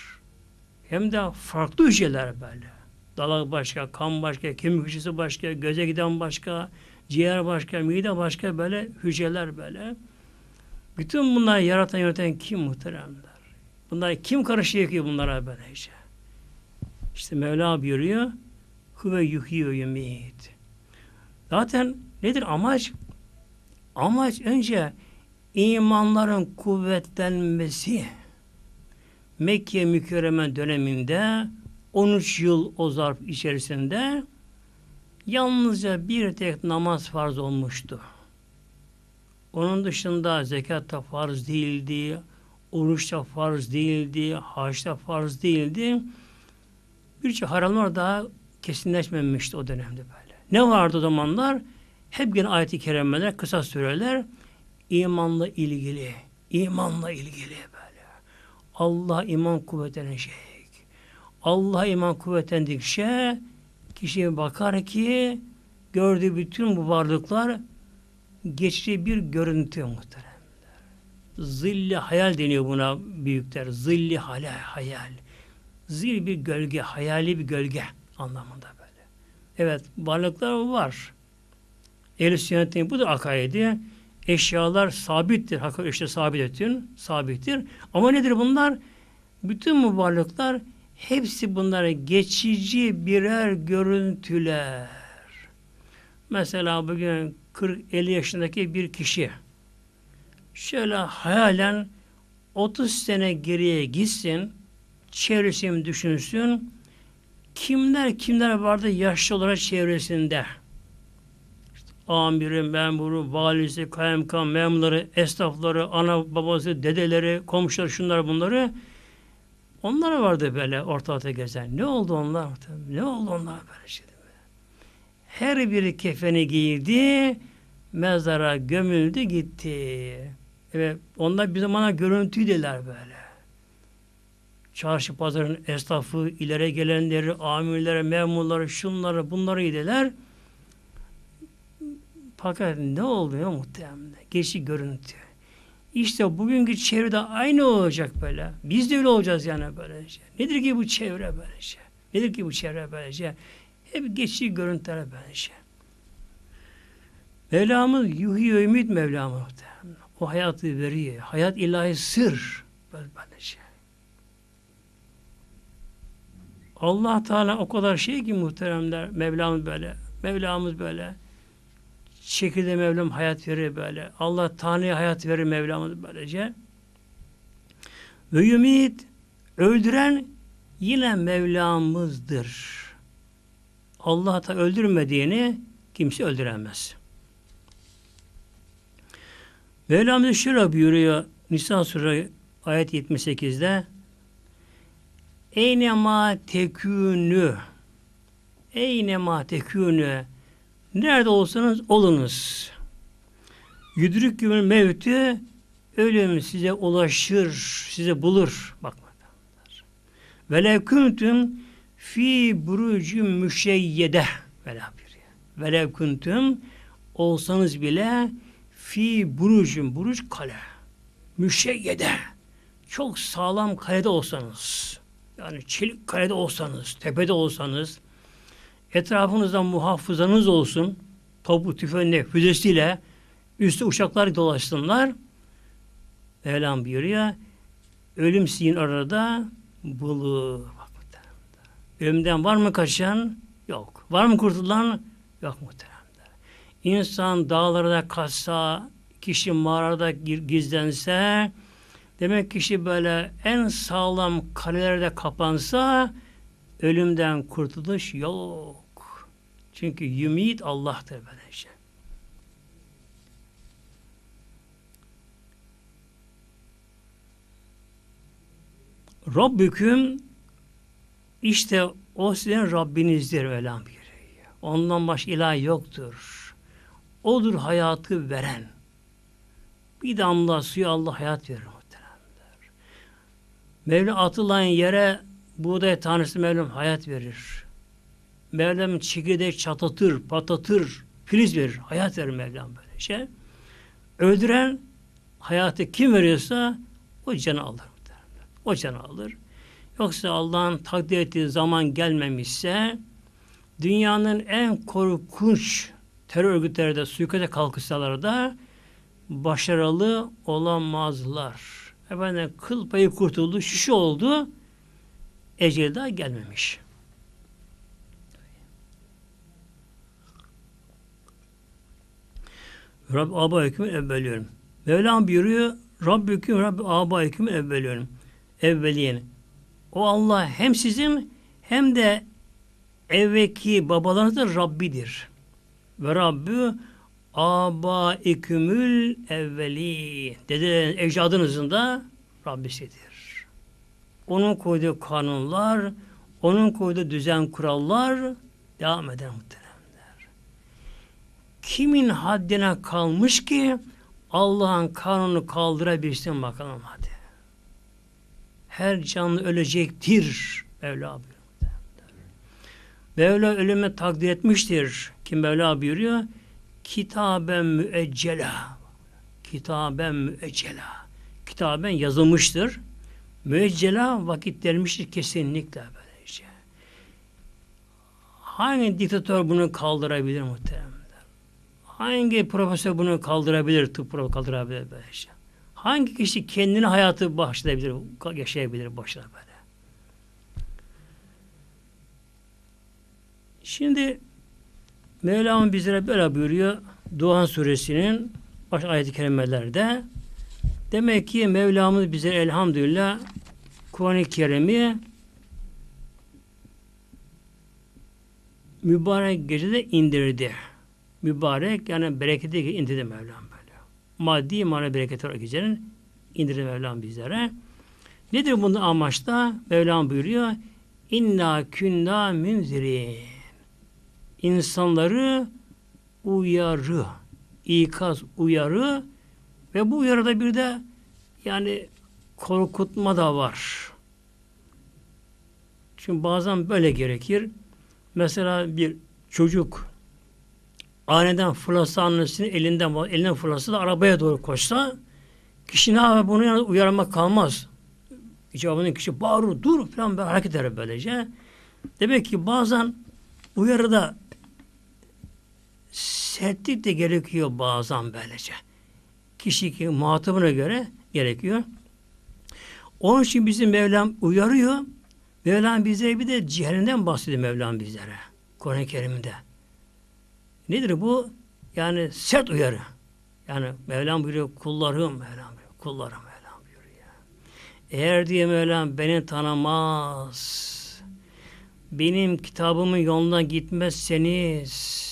Hem de farklı hücreler böyle. Dalak başka, kan başka, kemik hücresi başka, göze giden başka, ciğer başka, mide başka böyle hücreler böyle. Bütün bunları yaratan yöneten kim muhteremler? Bunlar kim karışıyor ki bunlara böylece? İşte Mevla buyuruyor. Huve yuhiyo yumit. Zaten nedir amaç? Amaç önce imanların kuvvetlenmesi. Mekke mükerreme döneminde 13 yıl o zarf içerisinde yalnızca bir tek namaz farz olmuştu. Onun dışında zekat da farz değildi, oruç da farz değildi, haç da farz değildi. Birçok haramlar daha kesinleşmemişti o dönemde böyle. Ne vardı o zamanlar? Hep yine ayet-i kerimeler, kısa süreler imanla ilgili, imanla ilgili böyle. Allah iman kuvvetlenecek. Allah iman kuvvetlendikçe kişiye bakar ki gördüğü bütün bu varlıklar geçici bir görüntü muhteremler. Zilli hayal deniyor buna büyükler. Zilli hale hayal. Zil bir gölge, hayali bir gölge anlamında böyle. Evet, varlıklar var. Ehl-i sünnetin budur akaidi. Eşyalar sabittir. Hakkı işte sabit sabitettin, sabittir. Ama nedir bunlar? Bütün bu varlıklar hepsi bunlara geçici birer görüntüler. Mesela bugün 40-50 yaşındaki bir kişi şöyle hayalen 30 sene geriye gitsin, çevresini düşünsün, kimler kimler vardı yaşlı olarak çevresinde. İşte amiri, memuru, valisi, kaymakam, memurları, esnafları, ana babası, dedeleri, komşuları, şunlar bunları. Onlar vardı böyle ortalıkta gezen. Ne oldu onlar? Ne oldu onlar böyle şeyde? Her biri kefeni giydi, mezara gömüldü gitti. Evet, onlar bir zamana görüntüydiler böyle. Çarşı pazarın esnafı, ileri gelenleri, amirleri, memurları, şunları, bunları idiler. Fakat ne oluyor muhtemelen? Geçi görüntü. İşte bugünkü çevrede aynı olacak böyle. Biz de öyle olacağız yani böylece. Nedir ki bu çevre böylece? Nedir ki bu çevre böylece? hep geçici görüntülere benziyor. Mevlamız yuhi ümit Mevlamız. O hayatı veriyor. Hayat ilahi sır. Böylece. Şey. Allah Teala o kadar şey ki muhteremler Mevlamız böyle. Mevlamız böyle. Şekilde Mevlam hayat verir böyle. Allah Tanrı'ya hayat verir Mevlamız böylece. Ve ümit öldüren yine Mevlamızdır. Allah da öldürmediğini kimse öldüremez. Mevlamız şöyle buyuruyor Nisa Suresi ayet 78'de Eynema tekünü Eynema tekünü Nerede olsanız olunuz. Yüdürük gibi mevti ölüm size ulaşır, size bulur. Bakmadan. Ve leküntüm fi burucu müşeyyede velev bir. Velev kuntum olsanız bile fi burucun buruc kale müşeyyede çok sağlam kalede olsanız yani çelik kalede olsanız tepede olsanız etrafınızda muhafızanız olsun topu tüfeğine füzesiyle üstü uçaklar dolaşsınlar Mevlam buyuruyor ölüm sizin arada bulur. Ölümden var mı kaçan? Yok. Var mı kurtulan? Yok muhteremler. İnsan dağlarda kaçsa, kişi mağarada gizlense, demek kişi böyle en sağlam kalelerde kapansa, ölümden kurtuluş yok. Çünkü ümit Allah'tır böylece. Şey. Rabbüküm işte o sizin Rabbinizdir velan bir. Ondan baş ilah yoktur. Odur hayatı veren. Bir damla suyu Allah hayat verir muhteremler. Mevla atılan yere buğday tanesi Mevlam hayat verir. Mevlam çekirdek çatatır, patatır, filiz verir. Hayat verir Mevlam böyle şey. Öldüren hayatı kim veriyorsa o canı alır. O canı alır. Yoksa Allah'ın takdir ettiği zaman gelmemişse dünyanın en korkunç terör örgütleri de suikaste kalkışsalar da başarılı olamazlar. Efendim kıl payı kurtuldu, şişi oldu, ecel daha gelmemiş. Rab aba hükmü evveliyorum. Mevlam buyuruyor, Rabbüküm Rabbi aba hükmü evveliyorum. Evveliyen. O Allah hem sizin hem de evveki babalarınızın Rabbidir. Ve Rabbi aba ikümül evveli dede ecdadınızın da Rabbisidir. Onun koyduğu kanunlar, onun koyduğu düzen kurallar devam eder muhteremler. Kimin haddine kalmış ki Allah'ın kanunu kaldırabilsin bakalım hadi her canlı ölecektir Mevla buyuruyor. Mevla ölüme takdir etmiştir. Kim Mevla buyuruyor? Kitaben müeccela. Kitaben müeccela. Kitaben yazılmıştır. Müeccela vakit vermiştir kesinlikle böylece. Şey. Hangi diktatör bunu kaldırabilir muhteremler? Hangi profesör bunu kaldırabilir? Tıp profesörü kaldırabilir böylece hangi kişi kendini hayatı başlayabilir, yaşayabilir, başlar böyle. Şimdi Mevlam bizlere böyle buyuruyor Doğan suresinin baş ayet-i kerimelerde. Demek ki Mevlamız bize elhamdülillah Kuran-ı Kerim'i mübarek gecede indirdi. Mübarek yani bereketi indirdi Mevlam maddi manevi bereketler olarak üzerine indirir Mevlam bizlere. Nedir bunun amaç da? Mevlam buyuruyor. İnna künna münziri. İnsanları uyarı, ikaz uyarı ve bu uyarıda bir de yani korkutma da var. Çünkü bazen böyle gerekir. Mesela bir çocuk aniden fırlasa annesinin elinden elinden fırlasa da arabaya doğru koşsa kişi ne yapar? Bunu yani uyarmak kalmaz. İcabında kişi bağırır, dur falan böyle hareket eder böylece. Demek ki bazen uyarıda sertlik de gerekiyor bazen böylece. Kişi ki muhatabına göre gerekiyor. Onun için bizim Mevlam uyarıyor. Mevlam bize bir de cehennemden bahsediyor Mevlam bizlere. Kur'an-ı Kerim'de. Nedir bu? Yani sert uyarı. Yani Mevlam buyuruyor kullarım Mevlam buyuruyor. Kullarım Mevlam buyuruyor. Ya. Eğer diye Mevlam beni tanımaz benim kitabımın yoluna gitmezseniz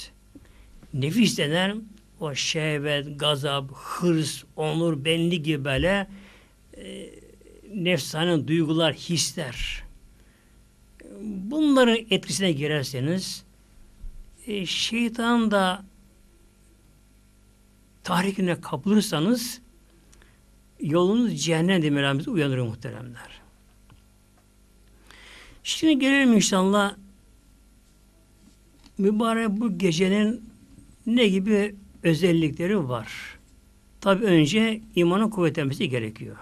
nefis denen o şehvet, gazap, hırs, onur, benli gibi böyle e, nefsanın duygular, hisler bunların etkisine girerseniz e, şeytan da tahrikine kapılırsanız yolunuz cehennem demelerimiz uyanır muhteremler. Şimdi gelelim inşallah mübarek bu gecenin ne gibi özellikleri var? Tabi önce imanın kuvvetlenmesi gerekiyor.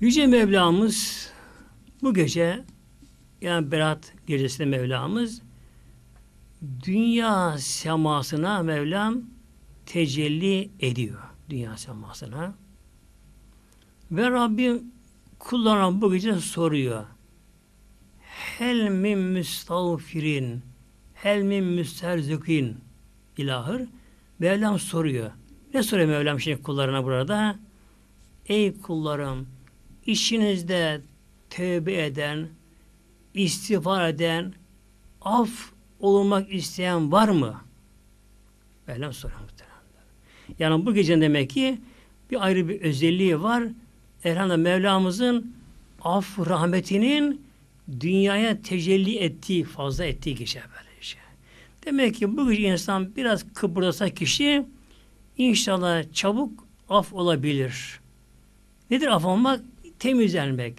Yüce Mevlamız bu gece yani Berat gecesinde Mevlamız dünya semasına Mevlam tecelli ediyor. Dünya semasına. Ve Rabbim kullarına bu gece soruyor. Hel min müstavfirin hel min müsterzikin ilahır. Mevlam soruyor. Ne soruyor Mevlam şimdi kullarına burada? Ey kullarım, işinizde tövbe eden, istiğfar eden, af olmak isteyen var mı? Mevlam soruyor muhteremler. Yani bu gece demek ki bir ayrı bir özelliği var. Elhamdülillah Mevlamızın af rahmetinin dünyaya tecelli ettiği, fazla ettiği gece böyle şey. Demek ki bu gece insan biraz kıpırdasa kişi inşallah çabuk af olabilir. Nedir af olmak? Temizlenmek,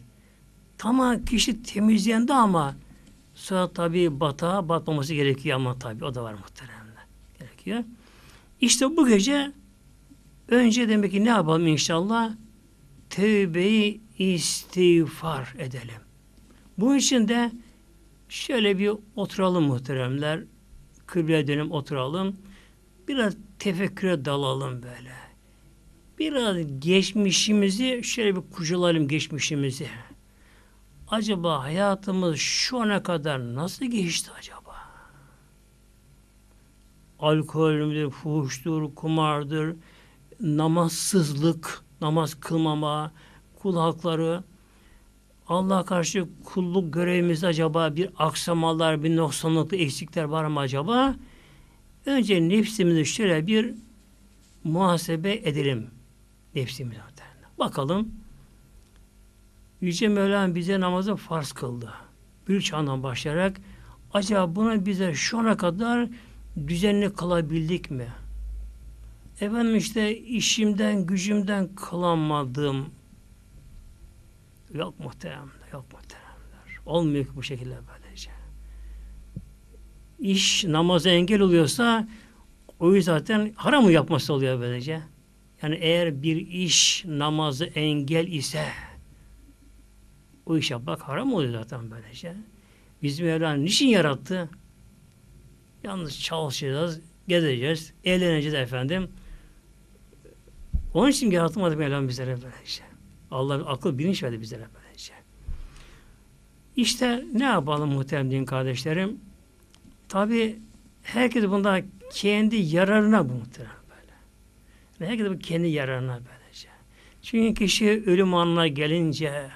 Tamam kişi temizlendi ama sonra tabi batağa batmaması gerekiyor ama tabi o da var muhteremde. Gerekiyor. İşte bu gece önce demek ki ne yapalım inşallah? Tevbeyi istiğfar edelim. Bunun için de şöyle bir oturalım muhteremler. Kıbleye dönüp oturalım. Biraz tefekküre dalalım böyle. Biraz geçmişimizi şöyle bir kucalayalım geçmişimizi acaba hayatımız şu ana kadar nasıl geçti acaba? Alkol müdür, fuhuştur, kumardır, namazsızlık, namaz kılmama, kul hakları, Allah karşı kulluk görevimizde acaba bir aksamalar, bir noksanlıklı eksikler var mı acaba? Önce nefsimizi şöyle bir muhasebe edelim. nefsimiz Nefsimizi. Bakalım Yüce Mevlam bize namazı farz kıldı. Bir çağından başlayarak acaba buna bize şu ana kadar düzenli kılabildik mi? Efendim işte işimden, gücümden kılamadım. Yok muhteremler, yok muhteremler. Olmuyor ki bu şekilde böylece. İş namaza engel oluyorsa o zaten haram mı yapması oluyor böylece. Yani eğer bir iş namazı engel ise o iş yapmak haram oluyor zaten böylece. Şey. Bizim Mevlana niçin yarattı? Yalnız çalışacağız, gezeceğiz, eğleneceğiz efendim. Onun için yaratmadı Mevlam bizlere böylece. Şey? Allah akıl bilinç verdi bizlere böylece. Şey. İşte ne yapalım muhterem din kardeşlerim? Tabi herkes bunda kendi yararına bu muhterem böyle. Herkes bu kendi yararına böylece. Çünkü kişi ölüm anına gelince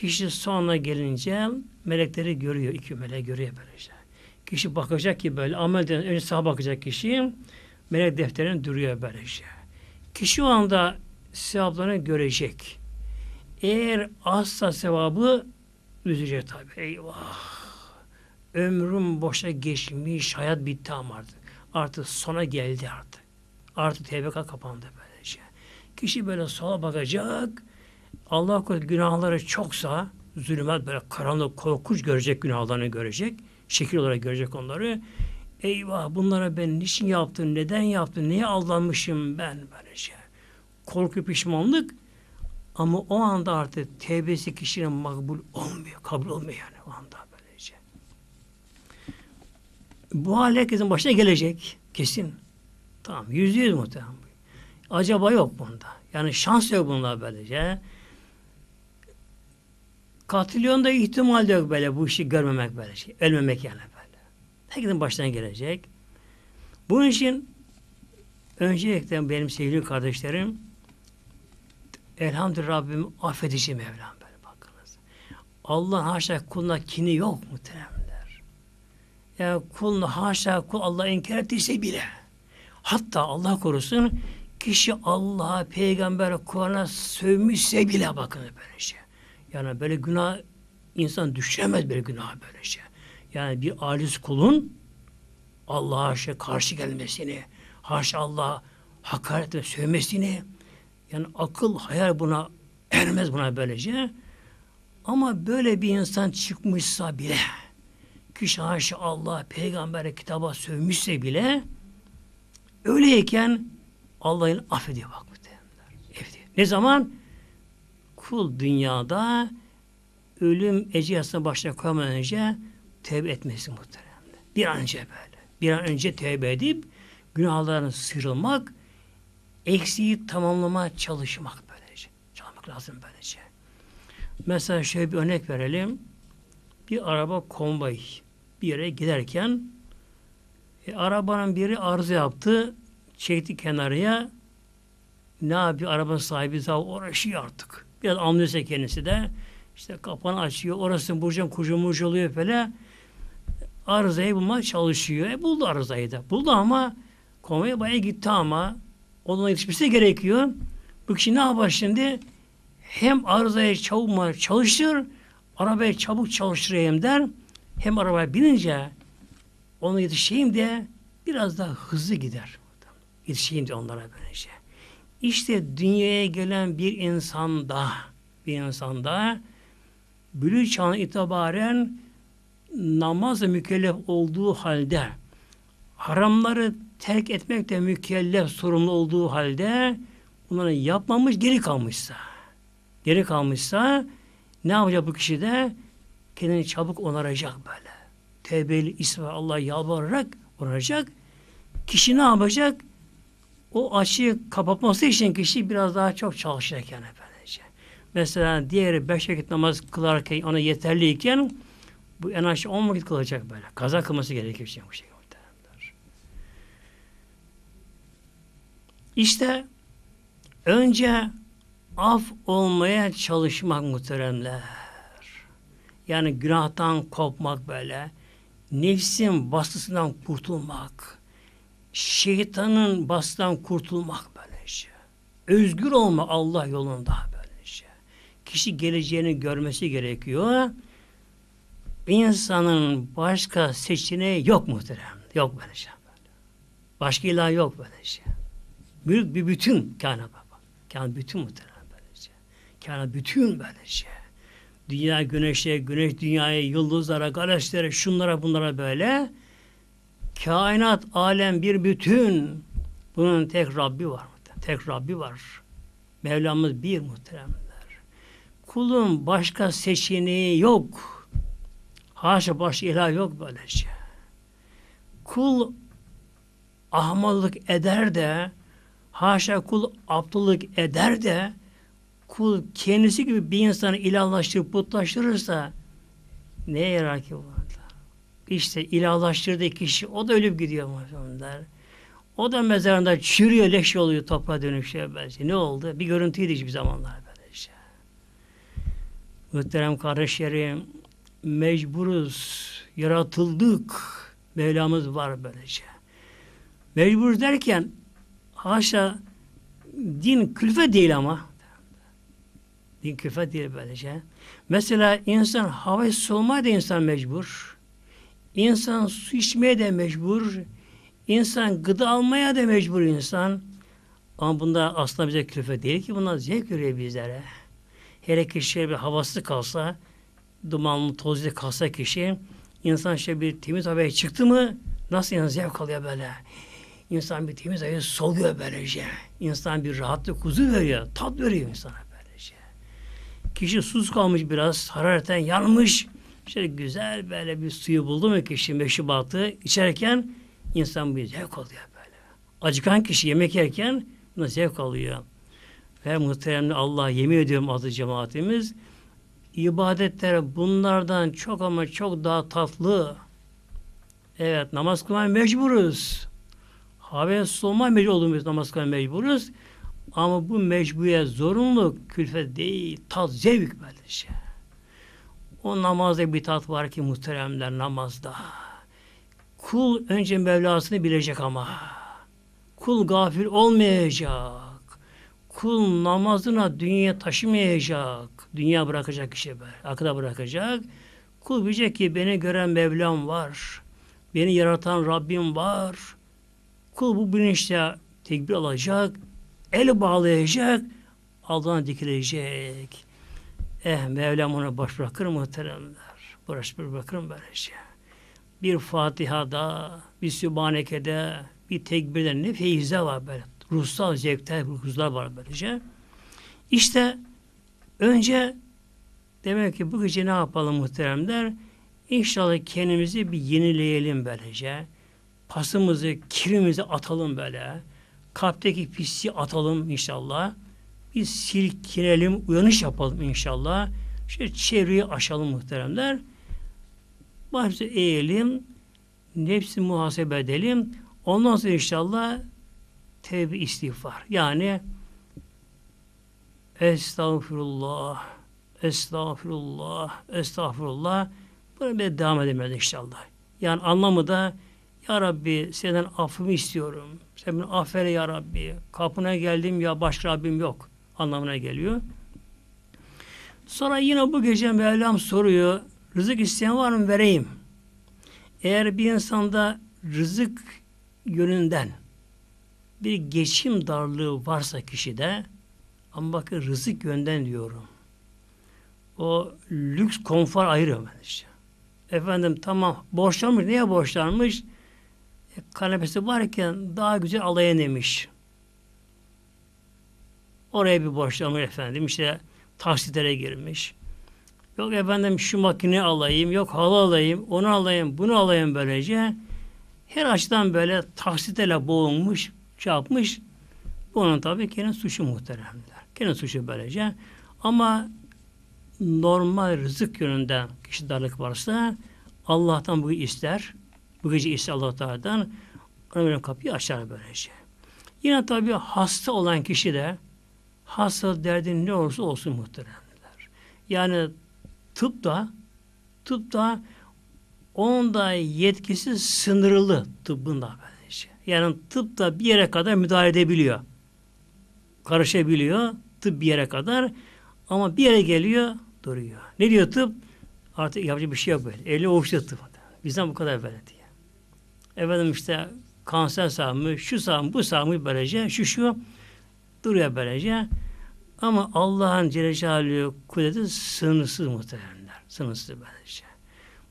Kişi sonra gelince melekleri görüyor. iki melek görüyor böylece. Kişi bakacak ki böyle amelden önce sağa bakacak kişi melek defterine duruyor böylece. Kişi o anda sevaplarını görecek. Eğer azsa sevabı üzecek tabi. Eyvah! Ömrüm boşa geçmiş, hayat bitti ama artık. Artık sona geldi artık. Artık TBK kapandı böylece. Kişi böyle sola bakacak, Allah korusun günahları çoksa zulümat böyle karanlık korkunç görecek günahlarını görecek. Şekil olarak görecek onları. Eyvah bunlara ben niçin yaptım, neden yaptım, niye aldanmışım ben böyle şey. Korku pişmanlık ama o anda artık tevbesi kişinin makbul olmuyor, kabul olmuyor yani o anda böylece. Şey. Bu hal herkesin başına gelecek kesin. Tamam yüzde yüz muhtemelen. Acaba yok bunda. Yani şans yok bunlar böylece. Katilyon da ihtimal yok böyle bu işi görmemek böyle şey. Ölmemek yani böyle. Herkesin baştan gelecek. Bunun için öncelikle benim sevgili kardeşlerim Elhamdülillah Rabbim affedici Mevlam böyle bakınız. Allah haşa kuluna kini yok muhteremler. Yani kuluna haşa kul Allah inkar ettiyse bile hatta Allah korusun kişi Allah'a, peygamber Kur'an'a sövmüşse bile bakın böyle şey. Yani böyle günah insan düşemez böyle günah böyle şey. Yani bir aciz kulun Allah'a şey karşı gelmesini, haşa Allah hakaret ve sövmesini, yani akıl, hayal buna ermez buna böylece. Şey. Ama böyle bir insan çıkmışsa bile, kişi haşa Allah, peygambere, kitaba sövmüşse bile, öyleyken Allah'ın affediyor bak muhtemelen. Ne zaman? kul dünyada ölüm ece yasına başına koymadan önce tevbe etmesi muhteremde. Bir an önce böyle. Bir an önce tevbe edip günahlarını sıyrılmak, eksiği tamamlama çalışmak böylece. Çalışmak lazım böylece. Mesela şöyle bir örnek verelim. Bir araba konvoy bir yere giderken e, arabanın biri arıza yaptı. Çekti kenarıya. Ne yapıyor? Arabanın sahibi daha uğraşıyor artık. Biraz anlıyorsa kendisi de işte kapanı açıyor, orasını burcun kucumuş oluyor böyle. Arızayı bulmaya çalışıyor. E buldu arızayı da. Buldu ama konuya bayağı gitti ama onunla yetişmesi gerekiyor. Bu kişi ne yapar şimdi? Hem arızayı çabuk çalıştır? arabayı çabuk çalıştırayım der. Hem arabaya binince onu yetişeyim diye biraz daha hızlı gider. Yetişeyim de onlara böylece. İşte dünyaya gelen bir insanda bir insanda bülü çağına itibaren namazla mükellef olduğu halde haramları terk etmekle mükellef sorumlu olduğu halde bunları yapmamış geri kalmışsa geri kalmışsa ne yapacak bu kişi de kendini çabuk onaracak böyle. Tevbeli ismi Allah yalvararak onaracak. Kişi ne yapacak? o açığı kapatması için kişi biraz daha çok çalışırken efendim. Mesela diğeri beş vakit namaz kılarken ona yeterliyken bu en aşağı on vakit kılacak böyle. Kaza kılması gerekir için bu şey. İşte önce af olmaya çalışmak muhteremler. Yani günahtan kopmak böyle. Nefsin baskısından kurtulmak şeytanın bastan kurtulmak böyle şey. Özgür olma Allah yolunda böyle şey. Kişi geleceğini görmesi gerekiyor. İnsanın başka seçeneği yok muhterem. Yok böyle şey. Başka ilah yok böyle şey. Mülk bir bütün kâna baba. Kâna bütün muhterem böylece. Kâna bütün şey. Dünya güneşe, güneş dünyaya, yıldızlara, galaksilere, şunlara bunlara böyle Kainat, alem bir bütün. Bunun tek Rabbi var. Tek Rabbi var. Mevlamız bir muhteremler. Kulun başka seçeneği yok. Haşa baş ilah yok böylece. Kul ahmalık eder de haşa kul aptallık eder de kul kendisi gibi bir insanı ilahlaştırıp putlaştırırsa neye yarar ki bu? işte ilahlaştırdığı kişi o da ölüp gidiyor onlar. O da mezarında çürüyor, leş oluyor, toprağa dönüşüyor belki. Ne oldu? Bir görüntüydü bir zamanlar böyle işte. Muhterem kardeşlerim, mecburuz, yaratıldık. Mevlamız var böylece. Mecbur derken haşa din külfe değil ama. Din külfe değil böylece. Mesela insan havayı soğumaya da insan mecbur. İnsan su içmeye de mecbur. İnsan gıda almaya da mecbur insan. Ama bunda aslında bize küfe değil ki. Bunlar zevk veriyor bizlere. Her kişiye bir havası kalsa, dumanlı tozlu kalsa kişi, insan şöyle bir temiz havaya çıktı mı nasıl insan zevk alıyor böyle. İnsan bir temiz havaya soluyor böylece. İnsan bir rahatlık, huzur veriyor, tat veriyor insana böylece. Kişi sus kalmış biraz, hararetten yanmış, Şöyle güzel böyle bir suyu buldu mu kişi meşrubatı içerken insan bir zevk alıyor böyle. Acıkan kişi yemek yerken buna zevk alıyor. Ve muhteremli Allah yemin ediyorum azı cemaatimiz ibadetler bunlardan çok ama çok daha tatlı. Evet namaz kılmaya mecburuz. Havaya soğuma mecbur olduğumuz namaz kılmaya mecburuz. Ama bu mecburiyet zorunluluk, külfet değil, tat, zevk böyle şey. O namazda bir tat var ki muhteremler namazda. Kul önce Mevlasını bilecek ama. Kul gafil olmayacak. Kul namazına dünya taşımayacak. Dünya bırakacak işe akıda bırakacak. Kul bilecek ki beni gören Mevlam var. Beni yaratan Rabbim var. Kul bu bilinçle tekbir alacak, el bağlayacak, Allah'a dikilecek. Eh Mevlam ona baş bırakır muhteremler. Baş bırakır mı böyle şey? Bir Fatiha'da, bir Sübhaneke'de, bir tekbirde ne feyize var böyle. Ruhsal zevkler, ruhsuzlar var böylece. İşte önce demek ki bu gece ne yapalım muhteremler? İnşallah kendimizi bir yenileyelim böylece. Pasımızı, kirimizi atalım böyle. Kalpteki pisliği atalım inşallah bir silkinelim, uyanış yapalım inşallah. şöyle çevreyi aşalım muhteremler. Başımızı eğelim, nefsi muhasebe edelim. Ondan sonra inşallah tevbe istiğfar. Yani estağfurullah, estağfurullah, estağfurullah. Böyle bir devam edemez inşallah. Yani anlamı da ya Rabbi senden affımı istiyorum. Sen beni affeyle ya Rabbi. Kapına geldim ya başka Rabbim yok anlamına geliyor. Sonra yine bu gece Mevlam soruyor. Rızık isteyen var mı vereyim. Eğer bir insanda rızık yönünden bir geçim darlığı varsa kişide ama bakın rızık yönden diyorum. O lüks konfor ayrı işte. Efendim tamam borçlanmış. Neye borçlanmış? E, kanepesi varken daha güzel alaya demiş. Oraya bir borçlanmış efendim. işte tahsitlere girmiş. Yok efendim şu makine alayım, yok halı alayım, onu alayım, bunu alayım böylece. Her açıdan böyle taksitle boğulmuş, şey Bunun tabii kendi suçu muhteremler. Kendi suçu böylece. Ama normal rızık yönünde kişi darlık varsa Allah'tan bu ister. Bu gece ister Allah Teala'dan. Ona kapıyı açar böylece. Yine tabii hasta olan kişi de Hasıl derdin ne olursa olsun muhteremler. Yani tıp da tıp da onda yetkisi sınırlı tıbbın da böylece. Yani tıp da bir yere kadar müdahale edebiliyor. Karışabiliyor tıp bir yere kadar ama bir yere geliyor duruyor. Ne diyor tıp? Artık yapacak bir şey yok böyle. Eli ovuştu tıp. Bizden bu kadar böyle diye. Efendim işte kanser sağımı, şu sağımı, bu sağımı böylece, şu şu. Duruyor böylece. Ama Allah'ın Celle kudreti sınırsız muhtemelenler. Sınırsız böylece.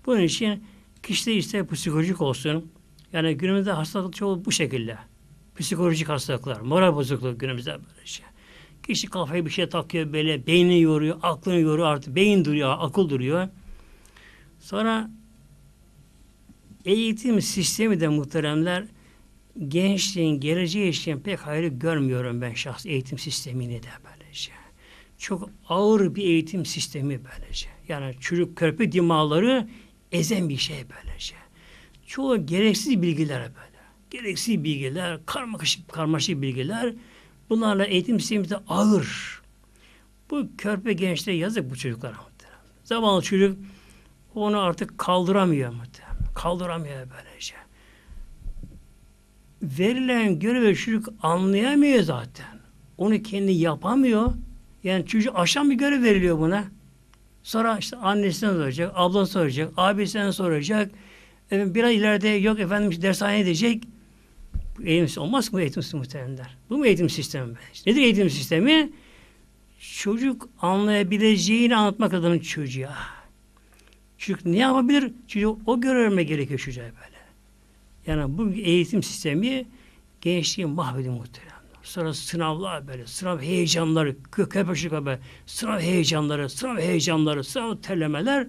Bunun için kişide işte psikolojik olsun. Yani günümüzde hastalık çoğu bu şekilde. Psikolojik hastalıklar, moral bozukluğu günümüzde böylece. Kişi kafayı bir şey takıyor böyle, beynini yoruyor, aklını yoruyor artık. Beyin duruyor, akıl duruyor. Sonra eğitim sistemi de muhteremler gençliğin, geleceği için pek hayrı görmüyorum ben şahs eğitim sistemini de böylece. Çok ağır bir eğitim sistemi böylece. Yani çürük körpe dimağları ezen bir şey böylece. Çoğu gereksiz bilgiler böyle. Gereksiz bilgiler, karmaşık, karmaşık bilgiler. Bunlarla eğitim sistemimiz de ağır. Bu körpe gençliğe yazık bu çocuklara. Zamanlı çocuk onu artık kaldıramıyor mu Kaldıramıyor böyle verilen görevi çocuk anlayamıyor zaten. Onu kendi yapamıyor. Yani çocuğu aşan bir görev veriliyor buna. Sonra işte annesinden soracak, ablan soracak, abisinden soracak. Efendim, biraz ileride yok efendim işte dershaneye gidecek. Eğitim olmaz mı eğitim sistemi muhtemelenler? Bu mu eğitim sistemi? Nedir eğitim sistemi? Çocuk anlayabileceğini anlatmak adına çocuğa. Çocuk ne yapabilir? Çocuk o görevime gerekiyor çocuğa böyle. Yani bu eğitim sistemi gençliği mahvedi muhteremler. Sonra sınavlar böyle, sınav heyecanları, köpeşlik böyle, sınav heyecanları, sınav heyecanları, sınav terlemeler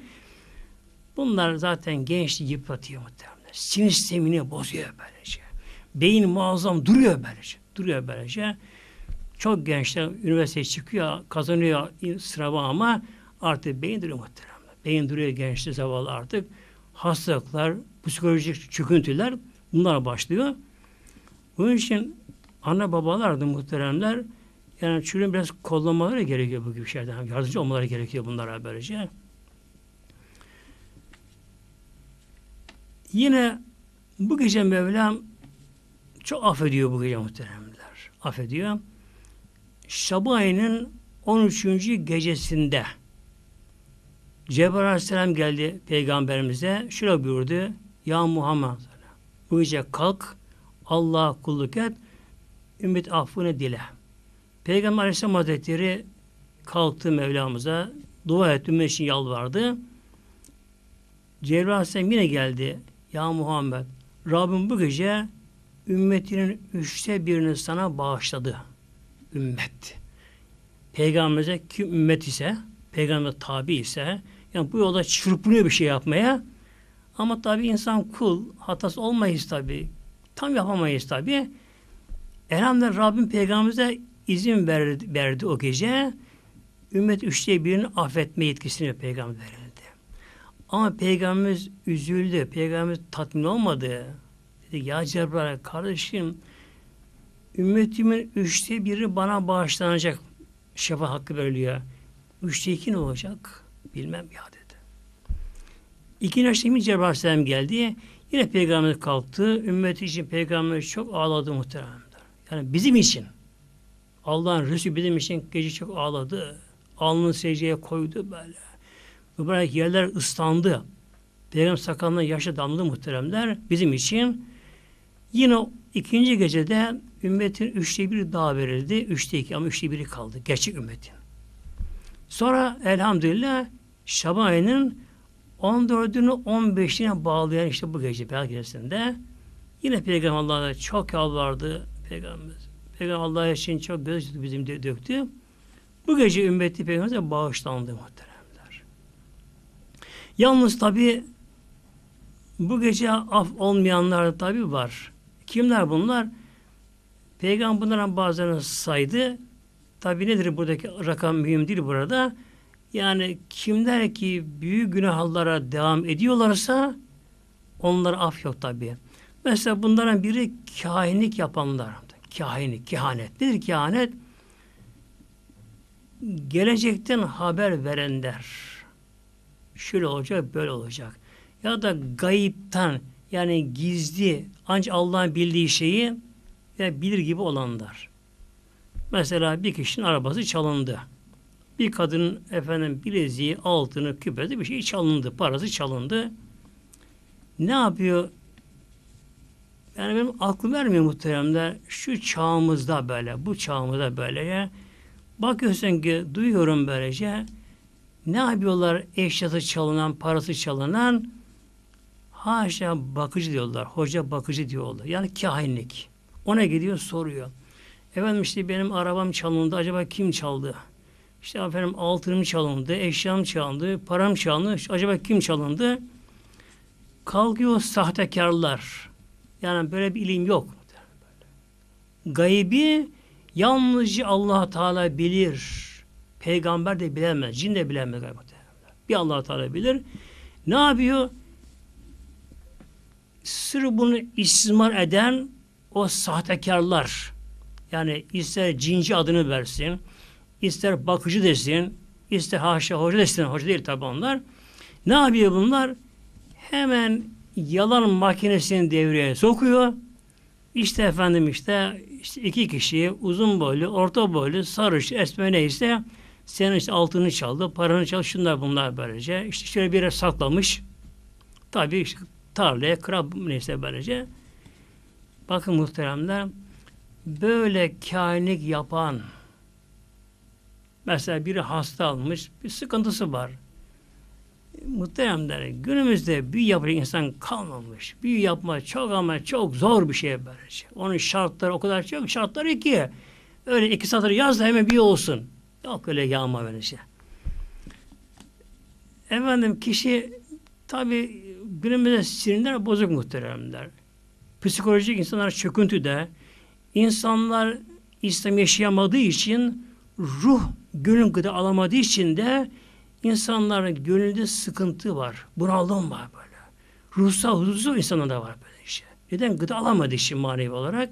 bunlar zaten gençliği yıpratıyor muhteremler. Sinir sistemini bozuyor böylece. Beyin muazzam duruyor böylece. Duruyor böylece. Çok gençler üniversiteye çıkıyor, kazanıyor sınavı ama artık beyin duruyor muhteremler. Beyin duruyor gençliği zavallı artık hastalıklar, psikolojik çöküntüler bunlar başlıyor. Bunun için anne babalar da muhteremler yani çocuğun biraz kollamaları gerekiyor bu gibi şeylerden. Yardımcı olmaları gerekiyor bunlara böylece. Yine bu gece Mevlam çok affediyor bu gece muhteremler. Affediyor. Şabayının 13. gecesinde Cebrail Aleyhisselam geldi peygamberimize. Şöyle buyurdu. Ya Muhammed bu gece kalk Allah kulluk et ümit affını dile. Peygamber Aleyhisselam Hazretleri kalktı Mevlamıza dua etti ümmet için yalvardı. Cebrail Aleyhisselam yine geldi. Ya Muhammed Rabbim bu gece ümmetinin üçte birini sana bağışladı. Ümmet. Peygamberimize kim ümmet ise, peygamber tabi ise, yani bu yolda çırpınıyor bir şey yapmaya. Ama tabii insan kul, hatası olmayız tabi. Tam yapamayız tabi. Elhamdülillah Rabbim Peygamberimize izin verdi, verdi o gece. Ümmet üçte birini affetme yetkisini Peygamber verildi. Ama Peygamberimiz üzüldü. Peygamberimiz tatmin olmadı. Dedi ya Cebrail kardeşim ümmetimin üçte biri bana bağışlanacak şefa hakkı veriliyor. Üçte iki ne olacak? Bilmem ya dedi. İkinci yaşta İmin Cebrail Aleyhisselam geldi. Yine peygamber kalktı. Ümmet için peygamber çok ağladı muhteremler. Yani bizim için. Allah'ın Resulü bizim için gece çok ağladı. Alnını secdeye koydu böyle. Mübarek yerler ıslandı. Peygamber sakalına yaşa damladı muhteremler. Bizim için. Yine ikinci gecede ümmetin üçte biri daha verildi. Üçte iki ama üçte biri kaldı. Gerçek ümmetin. Sonra elhamdülillah Şaban ayının 14'ünü 15'ine bağlayan işte bu gece peygambersinde yine Peygamber Allah'a çok yalvardı peygamberimiz Peygamber Allah için çok göz bizim de döktü. Bu gece ümmeti peygamberimize bağışlandı muhteremler. Yalnız tabi bu gece af olmayanlar da tabi var. Kimler bunlar? Peygamber bunların bazılarını saydı. Tabi nedir buradaki rakam mühim değil burada. Yani kimler ki büyük günahlara devam ediyorlarsa onlara af yok tabi. Mesela bunların biri kahinlik yapanlar. Kahinlik, kehanet. Nedir kehanet? Gelecekten haber verenler. Şöyle olacak, böyle olacak. Ya da gayipten yani gizli ancak Allah'ın bildiği şeyi ve bilir gibi olanlar. Mesela bir kişinin arabası çalındı bir kadının efendim bileziği, altını, küpesi bir şey çalındı. Parası çalındı. Ne yapıyor? Yani benim aklım vermiyor muhteremler. Şu çağımızda böyle, bu çağımızda böyle. Ya. Bakıyorsun ki duyuyorum böylece. Ne yapıyorlar eşyası çalınan, parası çalınan? Haşa bakıcı diyorlar. Hoca bakıcı diyorlar. Yani kahinlik. Ona gidiyor soruyor. Efendim işte benim arabam çalındı. Acaba kim çaldı? İşte efendim altınım çalındı, eşyam çalındı, param çalındı. Acaba kim çalındı? Kalkıyor sahtekarlar. Yani böyle bir ilim yok. Gaybi yalnızca allah Teala bilir. Peygamber de bilemez, cin de bilemez gaybi. Bir allah Teala bilir. Ne yapıyor? Sır bunu istismar eden o sahtekarlar yani ise cinci adını versin, ister bakıcı desin, ister haşa hoca desin, hoca değil tabi onlar. Ne yapıyor bunlar? Hemen yalan makinesini devreye sokuyor. İşte efendim işte, işte iki kişi uzun boylu, orta boylu, sarış, esme neyse senin işte altını çaldı, paranı çaldı, şunlar bunlar böylece. İşte şöyle bir yere saklamış. Tabi işte tarlaya, krab neyse böylece. Bakın muhteremler, böyle kainlik yapan, Mesela biri hasta almış, bir sıkıntısı var. Muhteremler, günümüzde büyü yapacak insan kalmamış. Büyü yapma çok ama çok zor bir şey böylece. Onun şartları o kadar çok, şartları ki. Öyle iki satır yaz da hemen büyü olsun. Yok öyle yağma böyle şey. Efendim kişi tabi günümüzde sinirler bozuk muhteremler. Psikolojik insanlar çöküntüde. insanlar İslam yaşayamadığı için ruh gönül gıda alamadığı için de insanların gönlünde sıkıntı var. Bunalım var böyle. Ruhsal huzursuz da var böyle işte. Neden? Gıda alamadığı için manevi olarak.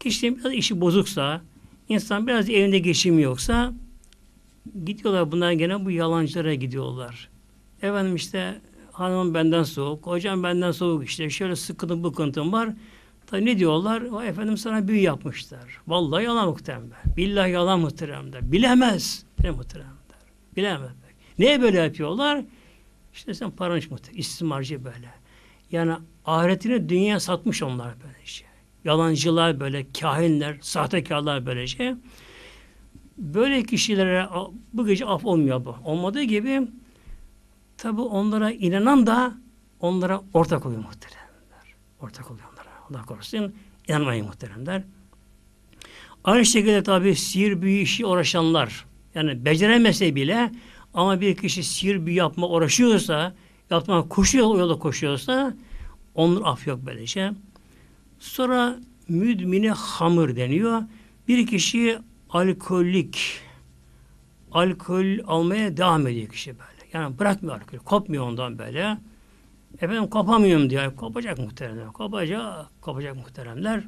Kişinin biraz işi bozuksa, insan biraz evinde geçim yoksa gidiyorlar bunlar gene bu yalancılara gidiyorlar. Efendim işte hanımım benden soğuk, hocam benden soğuk işte şöyle sıkıntım bıkıntım var. Tabi ne diyorlar? O efendim sana büyü yapmışlar. Vallahi yalan muhtemelen. Billahi yalan muhtemelen. Bilemez. Ne muhtemelen. Bilemez. Neye böyle yapıyorlar? İşte sen paranı muhtemelen. İstismarcı böyle. Yani ahiretini dünya satmış onlar böylece. Şey. Yalancılar böyle, kahinler, sahtekarlar böylece. Şey. Böyle kişilere bu gece af olmuyor bu. Olmadığı gibi tabi onlara inanan da onlara ortak oluyor muhteremler. Ortak oluyor. Allah korusun. İnanmayın muhteremler. Aynı şekilde tabi sihir büyü işi uğraşanlar yani beceremese bile ama bir kişi sihir büyü yapma uğraşıyorsa yapma koşuyor o yolda koşuyorsa onun af yok böylece. Sonra müdmine hamır deniyor. Bir kişi alkolik alkol almaya devam ediyor kişi böyle. Yani bırakmıyor alkol. Kopmuyor ondan böyle. Efendim kopamıyorum diyor. Kopacak muhteremler. Kopacak, kopacak muhteremler.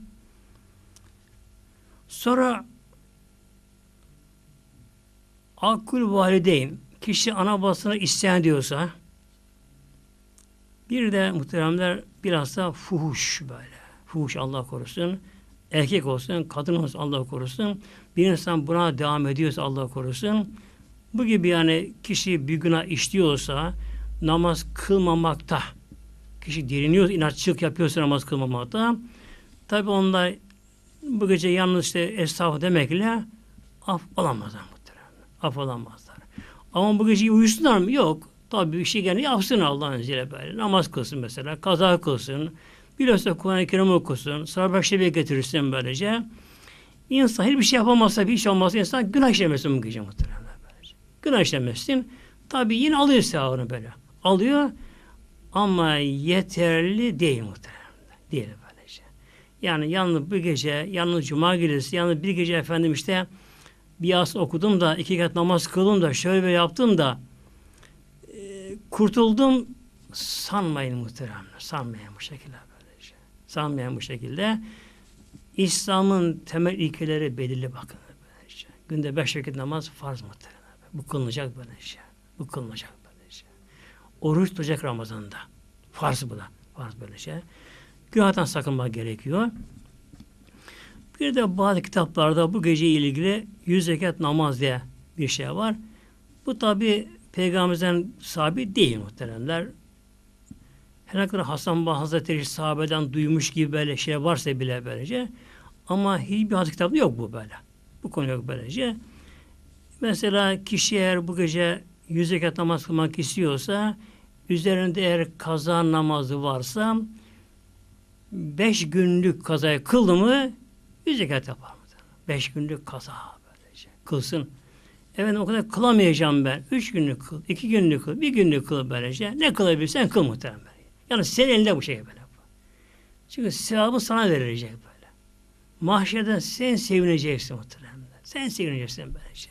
Sonra akul valideyn kişi ana babasına isyan diyorsa bir de muhteremler biraz da fuhuş böyle. Fuhuş Allah korusun. Erkek olsun, kadın olsun Allah korusun. Bir insan buna devam ediyorsa Allah korusun. Bu gibi yani kişi bir günah işliyorsa namaz kılmamakta kişi direniyor, inatçılık yapıyorsa namaz kılmamakta. Tabi onda bu gece yalnız işte estağfurullah demekle af alamazlar muhtemelen. Af alamazlar. Ama bu gece uyusunlar mı? Yok. Tabi bir şey gene yapsın Allah'ın izniyle böyle. Namaz kılsın mesela, kaza kılsın. Bilhassa Kur'an-ı Kerim okusun. Sahabe şebeği getirirsin böylece. İnsan hiçbir şey yapamazsa, bir iş olmazsa insan günah işlemesin bu gece muhtemelen. Böylece. Günah işlemesin. Tabi yine alıyor sevabını böyle. Alıyor. Ama yeterli değil muhtemelen. Değil böylece. Yani yalnız bir gece, yalnız cuma gecesi, yalnız bir gece efendim işte bir as okudum da, iki kat namaz kıldım da, şöyle bir yaptım da e, kurtuldum sanmayın muhtemelen. Sanmayın bu şekilde böylece. Sanmayın bu şekilde. İslam'ın temel ilkeleri belirli bakın. Böylece. Günde beş vakit namaz farz muhtemelen. Bu kılınacak böylece. Şey. Bu kılınacak. Oruç tutacak Ramazan'da. Farz bu da. Farz böyle şey. Günahtan sakınmak gerekiyor. Bir de bazı kitaplarda bu gece ilgili yüz zekat namaz diye bir şey var. Bu tabi peygamberimizden sabit değil muhteremler. Herhalde Hasan Bah Hazretleri sahabeden duymuş gibi böyle şey varsa bile böylece. Ama hiçbir hadis kitabı yok bu böyle. Bu konu yok böylece. Mesela kişi eğer bu gece yüz zekat namaz kılmak istiyorsa üzerinde eğer kaza namazı varsa beş günlük kazayı kıldı mı yüz zekat yapar mıdır? Beş günlük kaza böylece. Kılsın. Evet o kadar kılamayacağım ben. Üç günlük kıl, iki günlük kıl, bir günlük kıl böylece. Ne kılabilirsen kıl muhtemelen. Yani senin elinde bu şey böyle. Çünkü sevabı sana verilecek böyle. Mahşerde sen sevineceksin muhtemelen. Sen sevineceksin böylece.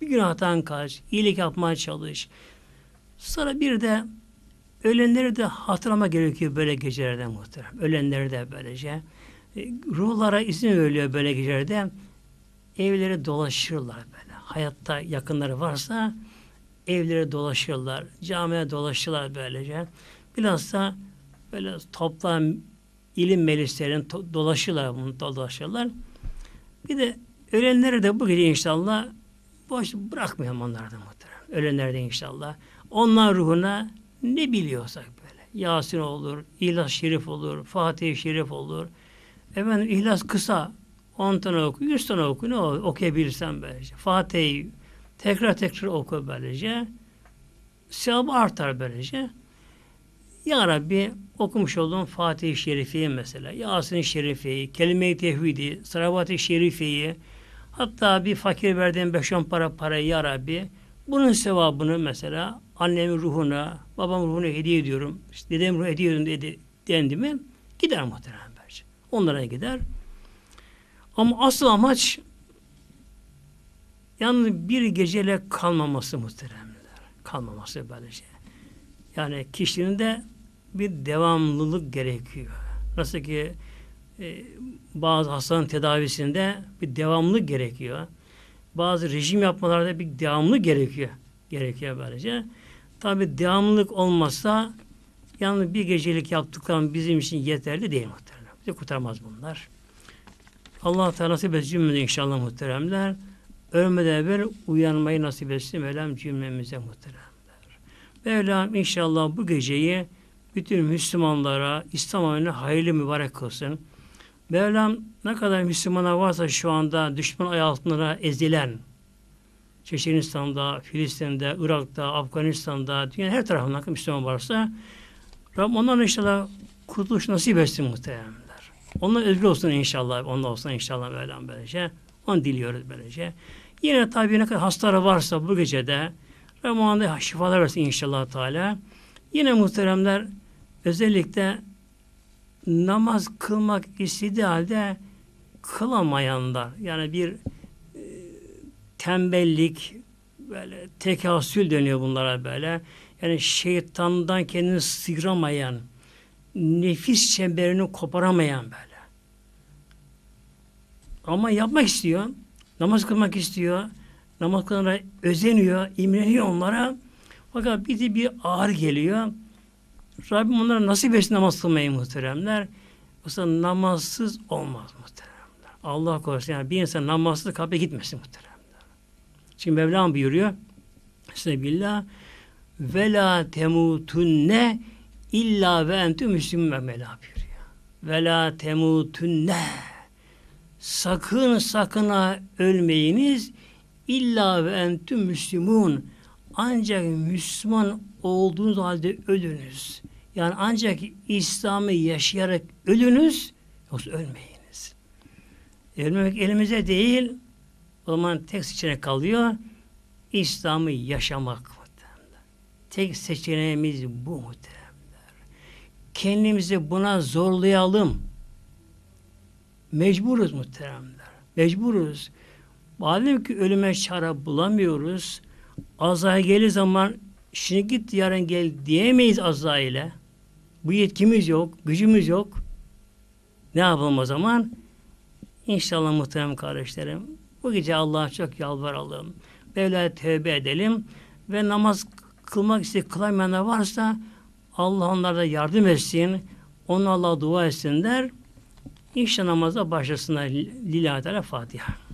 Bir günahtan kaç, iyilik yapmaya çalış. Sonra bir de Ölenleri de hatırlama gerekiyor böyle gecelerde muhterem. Ölenleri de böylece. E, ruhlara izin veriliyor böyle gecelerde. evleri dolaşırlar böyle. Hayatta yakınları varsa evleri dolaşırlar. Camiye dolaşırlar böylece. Bilhassa böyle toplam ilim meclislerin dolaşırlar, bunu dolaşırlar. Bir de ölenleri de bu gece inşallah boş bırakmayalım onlardan muhterem. de inşallah. Onlar ruhuna ne biliyorsak böyle. Yasin olur, İhlas Şerif olur, Fatih Şerif olur. Efendim İhlas kısa. 10 tane oku, 100 tane oku. Ne olur? Okuyabilirsen böylece. Fatih'i tekrar tekrar oku böylece. Sevabı artar böylece. Ya Rabbi okumuş olduğum Fatih-i Şerifi'yi mesela, Yasin-i Şerifi'yi, Kelime-i Tevhid'i, Salavat-i Şerifi'yi, hatta bir fakir verdiğin beş on para parayı Ya Rabbi, bunun sevabını mesela annemin ruhuna, babamın ruhuna hediye ediyorum, işte dedemin ruhuna hediye ediyorum dedi, dendi mi gider muhterem bence. Onlara gider. Ama asıl amaç yalnız bir gecele kalmaması muhteremler. Kalmaması böylece. Yani kişinin de bir devamlılık gerekiyor. Nasıl ki e, bazı hastanın tedavisinde bir devamlı gerekiyor. Bazı rejim yapmalarda bir devamlı gerekiyor. Gerekiyor böylece. Tabi devamlılık olmazsa yalnız bir gecelik yaptıklarım bizim için yeterli değil muhteremler. Bizi kurtarmaz bunlar. Allah Teala nasip etsin cümlemize inşallah muhteremler. Ölmeden evvel uyanmayı nasip etsin Mevlam cümlemize muhteremler. Mevlam inşallah bu geceyi bütün Müslümanlara, İslam alemine hayırlı mübarek kılsın. Mevlam ne kadar Müslümana varsa şu anda düşman ayağı altında ezilen, Çeçenistan'da, Filistin'de, Irak'ta, Afganistan'da, dünyanın her tarafında Müslüman varsa Rabbim onların inşallah kurtuluş nasip etsin muhtemelenler. Onlar özgür olsun inşallah, onlar olsun inşallah böyle böylece. Onu diliyoruz böylece. Yine tabi ne kadar hastaları varsa bu gecede onlara şifalar versin inşallah Teala. Yine muhteremler özellikle namaz kılmak istediği halde kılamayanlar yani bir tembellik, böyle tekasül deniyor bunlara böyle. Yani şeytandan kendini sıyıramayan, nefis çemberini koparamayan böyle. Ama yapmak istiyor. Namaz kılmak istiyor. Namaz kılana özeniyor, imreniyor onlara. Fakat bir de bir ağır geliyor. Rabbim onlara nasip etsin namaz kılmayı muhteremler. Yoksa namazsız olmaz muhteremler. Allah korusun. Yani bir insan namazsız kapıya gitmesin muhterem. Şimdi Mevlam buyuruyor. Sebillah ve la temutunne illa ve entüm müslüman Mevla buyuruyor. Ve la temutunne sakın sakına ölmeyiniz illa ve entüm müslimun. ancak Müslüman olduğunuz halde ölünüz. Yani ancak İslam'ı yaşayarak ölünüz yoksa ölmeyiniz. Ölmek elimize değil o zaman tek seçenek kalıyor. İslam'ı yaşamak muhtemelen. Tek seçeneğimiz bu muhtemelen. Kendimizi buna zorlayalım. Mecburuz muhtemelen. Mecburuz. Madem ki ölüme çare bulamıyoruz, Azrail gelir zaman şimdi git yarın gel diyemeyiz Azrail'e. Bu yetkimiz yok, gücümüz yok. Ne yapalım o zaman? İnşallah muhterem kardeşlerim bu gece Allah'a çok yalvaralım. Mevla'ya tövbe edelim. Ve namaz kılmak isteyip kılamayanlar varsa Allah onlara yardım etsin. Onu Allah'a dua etsin der. İnşallah namaza başlasınlar. Lillahi Teala Fatiha.